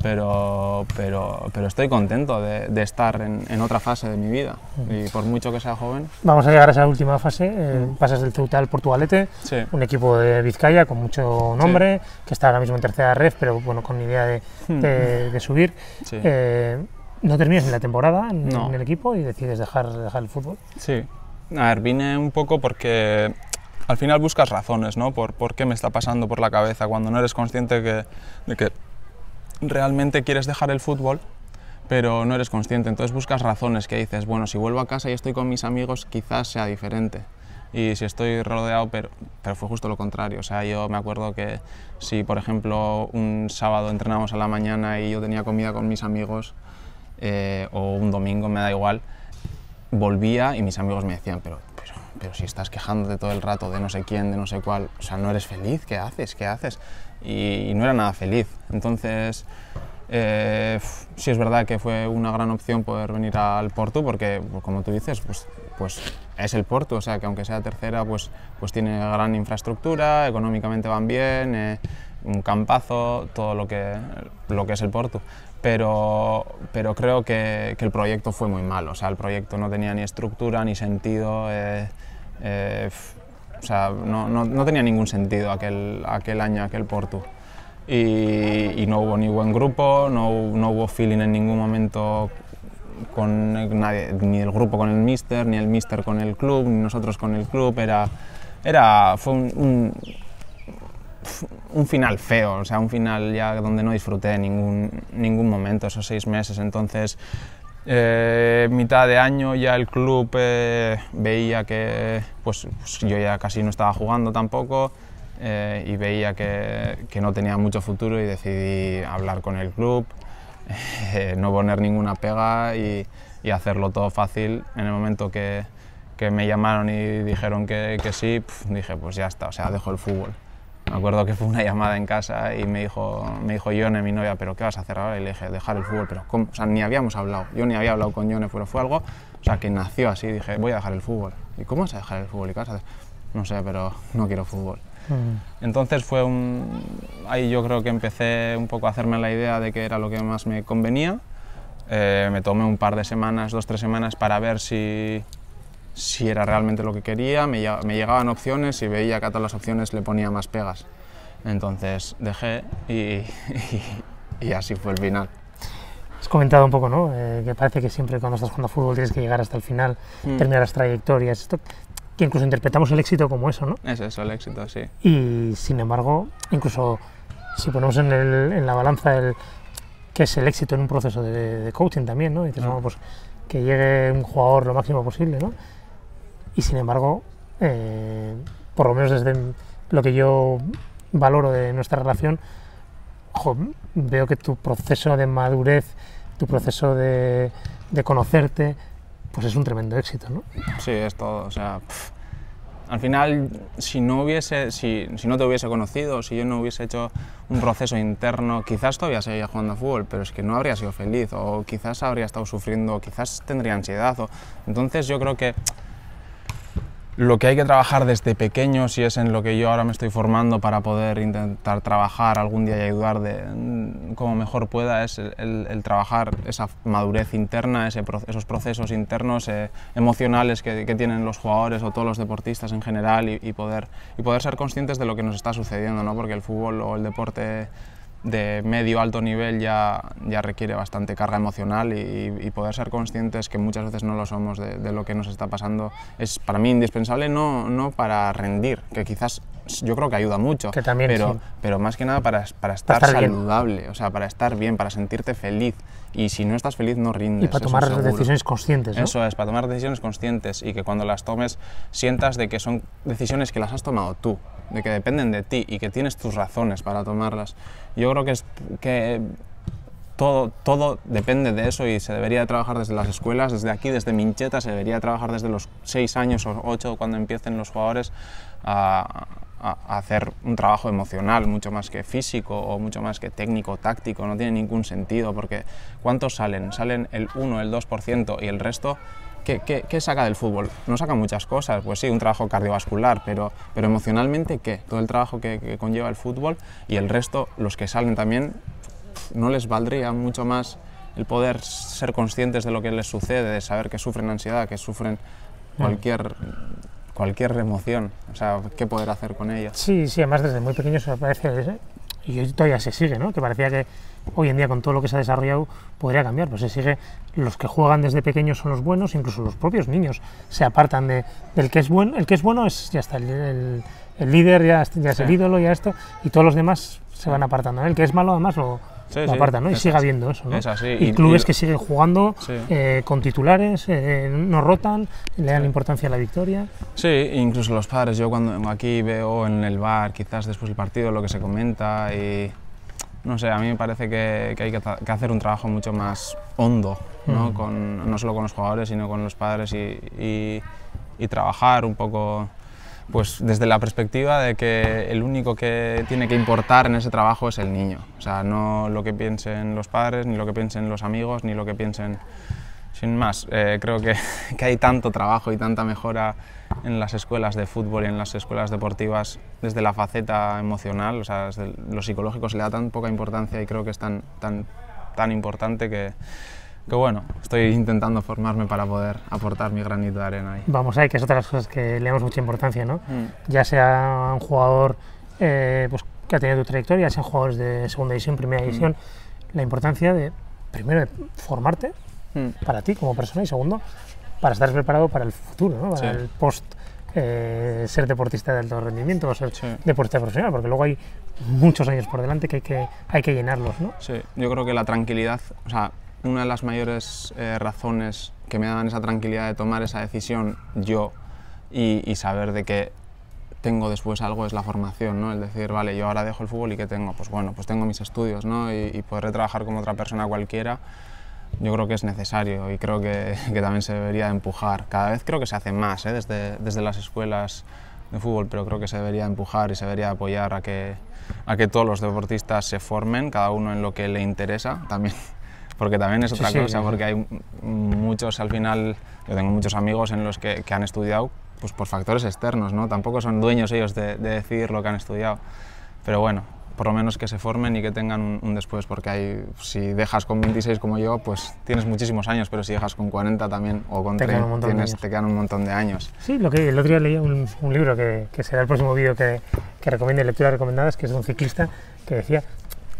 pero, pero, pero estoy contento de, estar en, otra fase de mi vida mm. y por mucho que sea joven. Vamos a llegar a esa última fase, eh, mm. pasas del Ceuta al Portugalete, un equipo de Vizcaya con mucho nombre, que está ahora mismo en tercera red, pero bueno, con idea de, mm. subir. Eh, no terminas en la temporada en, el equipo y decides dejar, dejar el fútbol. Sí, a ver, vine un poco porque al final buscas razones, ¿no? Por, por qué me está pasando por la cabeza cuando no eres consciente de que realmente quieres dejar el fútbol, pero no eres consciente. Entonces buscas razones que dices, bueno, si vuelvo a casa y estoy con mis amigos, quizás sea diferente. Y si estoy rodeado, pero, fue justo lo contrario. O sea, yo me acuerdo que si, por ejemplo, un sábado entrenamos a la mañana y yo tenía comida con mis amigos, eh, o un domingo, me da igual, volvía y mis amigos me decían, pero pero si estás quejándote todo el rato de no sé quién, de no sé cuál, o sea, no eres feliz, ¿qué haces? ¿Qué haces? Y, no era nada feliz. Entonces, eh, sí es verdad que fue una gran opción poder venir al Porto, porque, como tú dices, pues, pues es el Porto, o sea, que aunque sea tercera, pues, pues tiene gran infraestructura, económicamente van bien, eh, un campazo, todo lo que, lo que es el Porto. Pero, pero, creo que, que, el proyecto fue muy malo. O sea, el proyecto no tenía ni estructura, ni sentido. Eh, eh, o sea, no, tenía ningún sentido aquel, aquel año, aquel Porto Y, no hubo ni buen grupo, no, no, hubo feeling en ningún momento con nadie, ni el grupo con el mister, ni el mister con el club, ni nosotros con el club. Era, era, fue un, un, final feo, o sea, un final ya donde no disfruté ningún, ningún momento esos seis meses. Entonces, eh, mitad de año ya el club eh, veía que pues, pues, yo ya casi no estaba jugando tampoco eh, y veía que, que, no tenía mucho futuro y decidí hablar con el club, <laughs> eh, no poner ninguna pega y, y, hacerlo todo fácil. En el momento que, que me llamaron y dijeron que, que sí, dije pues ya está, o sea, dejo el fútbol. Me acuerdo que fue una llamada en casa y me dijo, me dijo Yone, mi novia, ¿pero qué vas a hacer ahora? Y le dije, dejar el fútbol, pero O sea, ni habíamos hablado. Yo ni había hablado con Yone, pero fue algo, o sea, que nació así. Dije, voy a dejar el fútbol. ¿Y cómo vas a dejar el fútbol? ¿Y qué vas No sé, pero no quiero fútbol. Mm. Entonces fue un... Ahí yo creo que empecé un poco a hacerme la idea de que era lo que más me convenía. Eh, me tomé un par de semanas, dos, tres semanas para ver si si era realmente lo que quería, me, me llegaban opciones y veía que a todas las opciones le ponía más pegas. Entonces dejé y, y, así fue el final. Has comentado un poco, ¿no? Eh, que parece que siempre cuando estás jugando fútbol tienes que llegar hasta el final, mm. terminar las trayectorias. Esto, que incluso interpretamos el éxito como eso, ¿no? Es eso, el éxito, sí. Y sin embargo, incluso si ponemos en, la balanza el que es el éxito en un proceso de, coaching también, ¿no? Pues, que llegue un jugador lo máximo posible, ¿no? y sin embargo, eh, por lo menos desde lo que yo valoro de nuestra relación, veo que tu proceso de madurez, tu proceso de, conocerte, pues es un tremendo éxito, ¿no? Sí, es todo, o sea, al final, si no, hubiese, si, si, no te hubiese conocido, si yo no hubiese hecho un proceso interno, quizás todavía seguiría jugando a fútbol, pero es que no habría sido feliz, o quizás habría estado sufriendo, quizás tendría ansiedad, o, entonces yo creo que lo que hay que trabajar desde pequeño, si es en lo que yo ahora me estoy formando para poder intentar trabajar algún día y ayudar de, mm, como mejor pueda, es el, trabajar esa madurez interna, ese, esos procesos internos eh, emocionales que, tienen los jugadores o todos los deportistas en general y, y, poder, y poder ser conscientes de lo que nos está sucediendo, ¿no? porque el fútbol o el deporte de medio alto nivel ya, ya requiere bastante carga emocional y, poder ser conscientes que muchas veces no lo somos de, lo que nos está pasando es para mí indispensable no, para rendir, que quizás yo creo que ayuda mucho, pero, pero más que nada para, estar, saludable, o sea, para estar bien, para sentirte feliz, y si no estás feliz no rindes. Y para tomar decisiones conscientes. ¿no? Eso es, para tomar decisiones conscientes y que cuando las tomes sientas de que son decisiones que las has tomado tú, de que dependen de ti y que tienes tus razones para tomarlas. Yo creo que es que todo, todo depende de eso y se debería trabajar desde las escuelas, desde aquí, desde Mincheta, se debería trabajar desde los 6 años o 8 cuando empiecen los jugadores a, a hacer un trabajo emocional mucho más que físico o mucho más que técnico, táctico, no tiene ningún sentido porque ¿cuántos salen? Salen el 1, el 2% y el resto, ¿qué, ¿qué, qué, saca del fútbol? No saca muchas cosas, pues sí, un trabajo cardiovascular, pero, pero emocionalmente ¿qué? Todo el trabajo que, que conlleva el fútbol y el resto, los que salen también, no les valdría mucho más el poder ser conscientes de lo que les sucede, de saber que sufren ansiedad, que sufren mm. cualquier cualquier remoción, o sea, qué poder hacer con ella. Sí, sí, además desde muy pequeño se aparece y todavía se sigue, ¿no? Que parecía que hoy en día con todo lo que se ha desarrollado podría cambiar, pero pues se sigue, los que juegan desde pequeños son los buenos, incluso los propios niños se apartan de, del que es bueno, el que es bueno es ya está, el, el, líder ya, ya es el ídolo, ya esto, y todos los demás se van apartando, el que es malo además lo sí, ¿no? Y sigue habiendo eso, Y, clubes que siguen jugando eh, con titulares, eh, no rotan, le dan importancia a la victoria. Sí, incluso los padres. Yo cuando aquí veo en el bar, quizás después del partido, lo que se comenta y no sé, a mí me parece que, hay que, hacer un trabajo mucho más hondo, ¿no? Mm. no solo con los jugadores, sino con los padres y, y trabajar un poco pues desde la perspectiva de que el único que tiene que importar en ese trabajo es el niño. O sea, no lo que piensen los padres, ni lo que piensen los amigos, ni lo que piensen... Sin más, eh, creo <laughs> que, hay tanto trabajo y tanta mejora en las escuelas de fútbol y en las escuelas deportivas desde la faceta emocional, o sea, lo psicológico se le da tan poca importancia y creo que es tan, tan importante que, que bueno, estoy intentando formarme para poder aportar mi granito de arena ahí. Vamos hay eh, que es otra de las cosas que le damos mucha importancia, ¿no? Mm. Ya sea un jugador eh, pues, que ha tenido tu trayectoria, sean jugadores de segunda división, primera mm. división, la importancia de, primero, formarte mm. para ti como persona y segundo, para estar preparado para el futuro, ¿no? Para el post eh, ser deportista de alto rendimiento o ser deportista profesional, porque luego hay muchos años por delante que hay que, hay que llenarlos, ¿no? Sí, yo creo que la tranquilidad, o sea, una de las mayores eh, razones que me dan esa tranquilidad de tomar esa decisión yo y, saber de que tengo después algo es la formación, ¿no? El decir, vale, yo ahora dejo el fútbol y ¿qué tengo? Pues bueno, pues tengo mis estudios, ¿no? Y, y poder trabajar como otra persona cualquiera, yo creo que es necesario y creo que, también se debería empujar. Cada vez creo que se hace más, ¿eh? desde, desde las escuelas de fútbol, pero creo que se debería empujar y se debería apoyar a que, a que todos los deportistas se formen, cada uno en lo que le interesa. También porque también es otra cosa, porque hay muchos al final, yo tengo muchos amigos en los que, han estudiado pues, por factores externos, ¿no? Tampoco son dueños ellos de, decidir lo que han estudiado. Pero bueno, por lo menos que se formen y que tengan un, después, porque hay, si dejas con 26 como yo, pues tienes muchísimos años, pero si dejas con 40 también o con 30, te quedan un montón de años. Sí, lo que el otro día leí un, libro que, será el próximo vídeo que, que recomiende, lectura recomendada, que es de un ciclista, que decía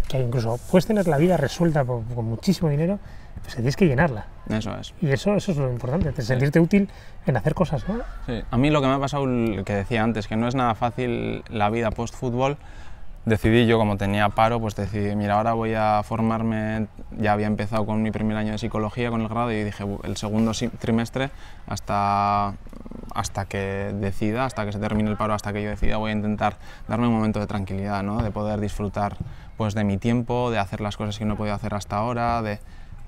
que incluso puedes tener la vida resuelta con muchísimo dinero, pues tienes que llenarla. Eso es. Y eso, eso es lo importante, sentirte útil en hacer cosas. ¿no? A mí lo que me ha pasado, que decía antes, que no es nada fácil la vida post-fútbol, decidí yo, como tenía paro, pues decidí, mira, ahora voy a formarme, ya había empezado con mi primer año de psicología con el grado y dije, el segundo trimestre hasta, hasta que decida, hasta que se termine el paro, hasta que yo decida, voy a intentar darme un momento de tranquilidad, ¿no? de poder disfrutar pues, de mi tiempo, de hacer las cosas que no he podido hacer hasta ahora, de...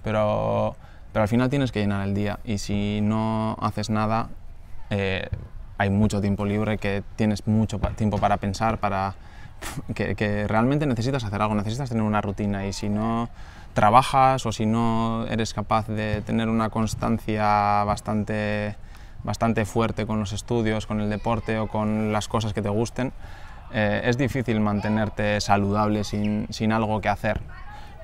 pero, pero al final tienes que llenar el día y si no haces nada, eh, hay mucho tiempo libre que tienes mucho tiempo para pensar, para que, realmente necesitas hacer algo, necesitas tener una rutina y si no trabajas o si no eres capaz de tener una constancia bastante, bastante fuerte con los estudios, con el deporte o con las cosas que te gusten, eh, es difícil mantenerte saludable sin, sin algo que hacer.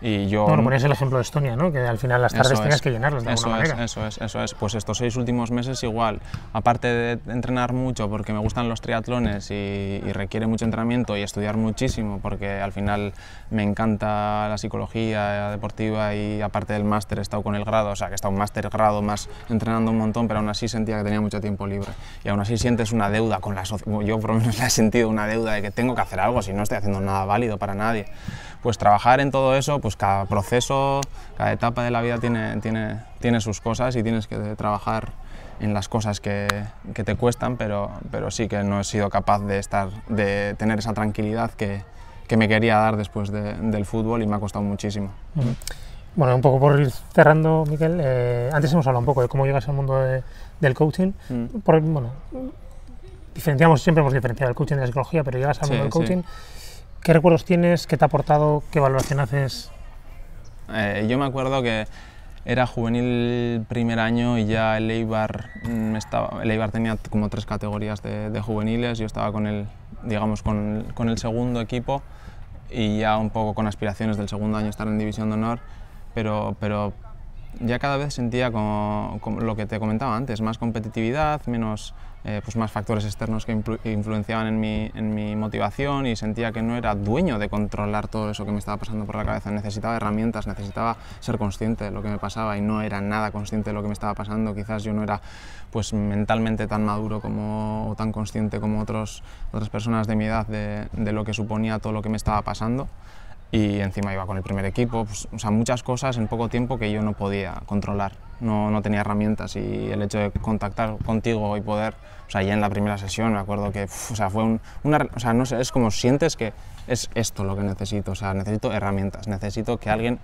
Y yo, bueno, ponías el ejemplo de Estonia, ¿no? que al final las tardes tienes que llenarlas de alguna manera. Eso es, eso es. Pues estos seis últimos meses igual, aparte de entrenar mucho porque me gustan los triatlones y, y, requiere mucho entrenamiento y estudiar muchísimo porque al final me encanta la psicología deportiva y aparte del máster he estado con el grado, o sea que he estado un máster grado más entrenando un montón, pero aún así sentía que tenía mucho tiempo libre. Y aún así sientes una deuda con la sociedad, yo por lo menos la he sentido una deuda de que tengo que hacer algo, si no estoy haciendo nada válido para nadie pues trabajar en todo eso, pues cada proceso, cada etapa de la vida tiene, tiene, tiene sus cosas y tienes que trabajar en las cosas que, te cuestan, pero, pero sí que no he sido capaz de, estar, de tener esa tranquilidad que, que me quería dar después de, del fútbol y me ha costado muchísimo. Bueno, un poco por ir cerrando, Miguel eh, antes hemos hablado un poco de cómo llegas al mundo del coaching. Mm. bueno, diferenciamos, siempre hemos diferenciado el coaching de la psicología, pero llegas al mundo del coaching. ¿Qué recuerdos tienes? ¿Qué te ha aportado? ¿Qué valoración haces? Eh, yo me acuerdo que era juvenil primer año y ya el Eibar, mm, tenía como tres categorías de, juveniles, yo estaba con el, digamos, el segundo equipo y ya un poco con aspiraciones del segundo año estar en División de Honor, pero, pero ya cada vez sentía como, lo que te comentaba antes, más competitividad, menos, eh, pues más factores externos que influenciaban en mi, motivación y sentía que no era dueño de controlar todo eso que me estaba pasando por la cabeza. Necesitaba herramientas, necesitaba ser consciente de lo que me pasaba y no era nada consciente de lo que me estaba pasando. Quizás yo no era pues mentalmente tan maduro como, o tan consciente como otros, otras personas de mi edad de lo que suponía todo lo que me estaba pasando y encima iba con el primer equipo, pues, o sea, muchas cosas en poco tiempo que yo no podía controlar, no, no, tenía herramientas y el hecho de contactar contigo y poder, o sea, ya en la primera sesión me acuerdo que, o sea, fue un, una, o sea, no sé, es como sientes que es esto lo que necesito, o sea, necesito herramientas, necesito que alguien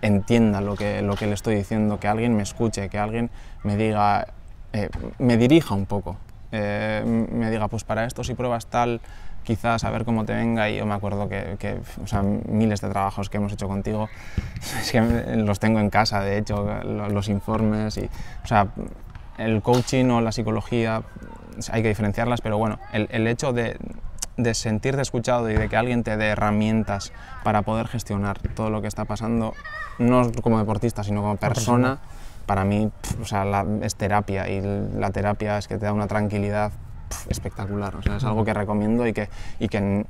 entienda lo que, lo que le estoy diciendo, que alguien me escuche, que alguien me diga, eh, me dirija un poco, eh, me diga, pues para esto si pruebas tal quizás a ver cómo te venga y yo me acuerdo que, o sea, miles de trabajos que hemos hecho contigo, <laughs> es que los tengo en casa, de hecho, los informes y, o sea, el coaching o la psicología hay que diferenciarlas, pero bueno, el, hecho de, de, sentirte escuchado y de que alguien te dé herramientas para poder gestionar todo lo que está pasando, no como deportista, sino como persona, para mí o sea, es terapia y la terapia es que te da una tranquilidad espectacular. O sea, es algo que recomiendo y que, y que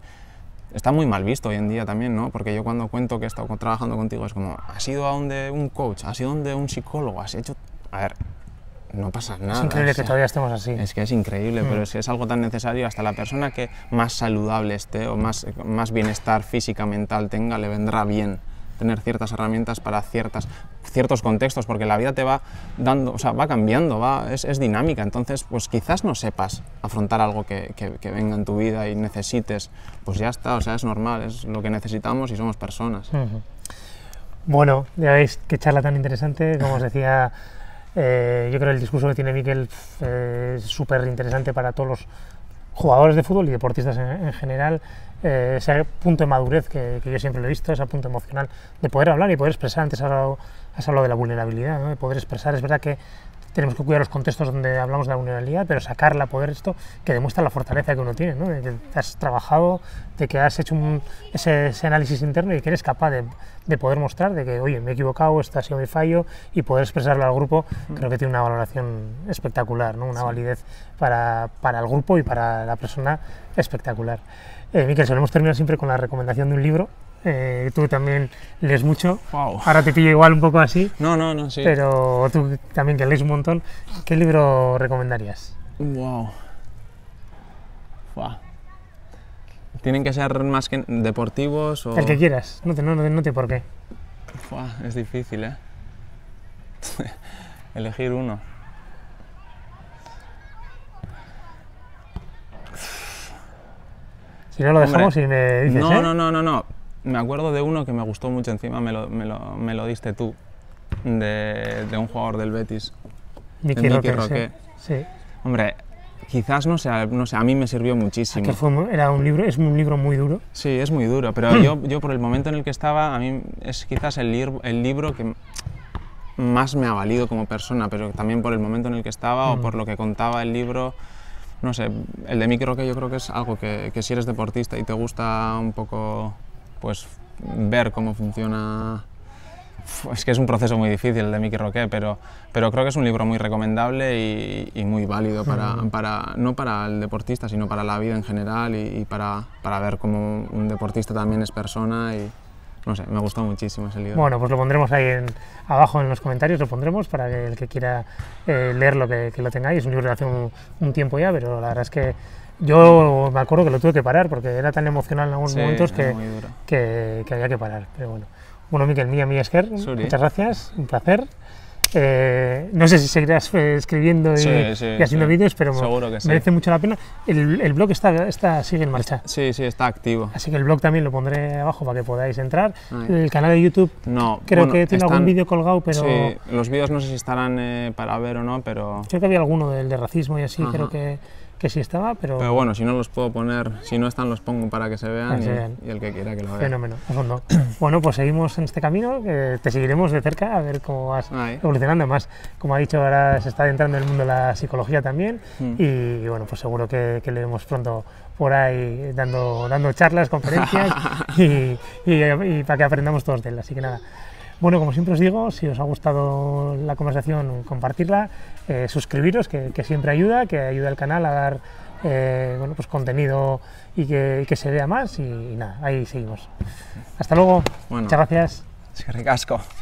está muy mal visto hoy en día también, ¿no? Porque yo cuando cuento que he estado trabajando contigo es como, has ido a donde un coach, has ido donde un psicólogo, has hecho... A ver, no pasa nada. Es increíble que todavía estemos así. Es que es increíble, pero mm. es es algo tan necesario. Hasta la persona que más saludable esté o más, más bienestar física, mental tenga, le vendrá bien tener ciertas herramientas para ciertas, ciertos contextos, porque la vida te va dando, o sea, va cambiando, va, es, dinámica, entonces pues quizás no sepas afrontar algo que, venga en tu vida y necesites, pues ya está, o sea, es normal, es lo que necesitamos y somos personas. Bueno, ya veis qué charla tan interesante, como os decía... Eh, yo creo que el discurso que tiene Miquel eh, es súper interesante para todos los jugadores de fútbol y deportistas en, general, eh, ese punto de madurez que, yo siempre lo he visto, ese punto emocional de poder hablar y poder expresar. Antes has hablado, de la vulnerabilidad, de poder expresar. Es verdad que tenemos que cuidar los contextos donde hablamos de la vulnerabilidad, pero sacarla, poder esto, que demuestra la fortaleza que uno tiene, de que has trabajado, de que has hecho ese, análisis interno y que eres capaz de, poder mostrar de que, oye, me he equivocado, este ha sido mi fallo, y poder expresarlo al grupo, mm. creo que tiene una valoración espectacular, ¿no? una validez para, el grupo y para la persona espectacular. Eh, Miquel, solemos terminar siempre con la recomendación de un libro eh, tú también lees mucho. Ahora te pillo igual un poco así. No, no, no, sí. Pero tú también que lees un montón. ¿Qué libro recomendarías? Wow. ¿Tienen que ser más que deportivos o...? El que quieras. No te, no, no, te por qué. es difícil, ¿eh? <laughs> Elegir uno. Si no lo dejamos y me dices, No, ¿eh? no, no, no, no. Me acuerdo de uno que me gustó mucho, encima me lo, me lo, me lo diste tú, de, un jugador del Betis, de Roque. Sí. Hombre, quizás no sea, no sé, a mí me sirvió muchísimo. Que fue, era un libro, es un libro muy duro. Sí, es muy duro, pero yo, yo por el momento en el que estaba, a mí es quizás el, el libro que más me ha valido como persona, pero también por el momento en el que estaba o mm. por lo que contaba el libro, no sé, el de mí creo que yo creo que es algo que, que si eres deportista y te gusta un poco pues ver cómo funciona es que es un proceso muy difícil el de Mickey Roque, pero, pero creo que es un libro muy recomendable y, muy válido para, mm. para, no para el deportista, sino para la vida en general y, para, para, ver cómo un deportista también es persona y no sé, me gustó muchísimo ese libro. Bueno, pues lo pondremos ahí abajo en los comentarios, lo pondremos para que el que quiera eh, leerlo que, lo tengáis. Es un libro de hace un tiempo ya, pero la verdad es que yo me acuerdo que lo tuve que parar porque era tan emocional en algunos momentos que, que, había que parar. Pero bueno, bueno, Miquel, mía, mía, muchas gracias, un placer. Eh, no sé si seguirás eh, escribiendo y, haciendo vídeos, pero merece mucho la pena. El, blog está, está, sigue en marcha. Sí, sí, está activo. Así que el blog también lo pondré abajo para que podáis entrar. El canal de YouTube no, creo que tiene algún vídeo colgado, pero... Sí, los vídeos no sé si estarán eh, para ver o no, pero... Creo que había alguno del de racismo y así, creo que que sí estaba, pero... Pero bueno, si no los puedo poner, si no están los pongo para que se vean, y, el que quiera que lo vea. Fenómeno, <clears throat> bueno, pues seguimos en este camino, que te seguiremos de cerca a ver cómo vas evolucionando. más como ha dicho, ahora se está adentrando en el mundo la psicología también mm. y bueno, pues seguro que, le vemos pronto por ahí dando, dando charlas, conferencias <laughs> y, y, para que aprendamos todos de él. Así que nada, bueno, como siempre os digo, si os ha gustado la conversación, compartirla, eh, suscribiros, que, siempre ayuda, que ayuda al canal a dar eh, bueno, pues contenido y que, se vea más. Y, nada, ahí seguimos. Hasta luego. Muchas gracias. Es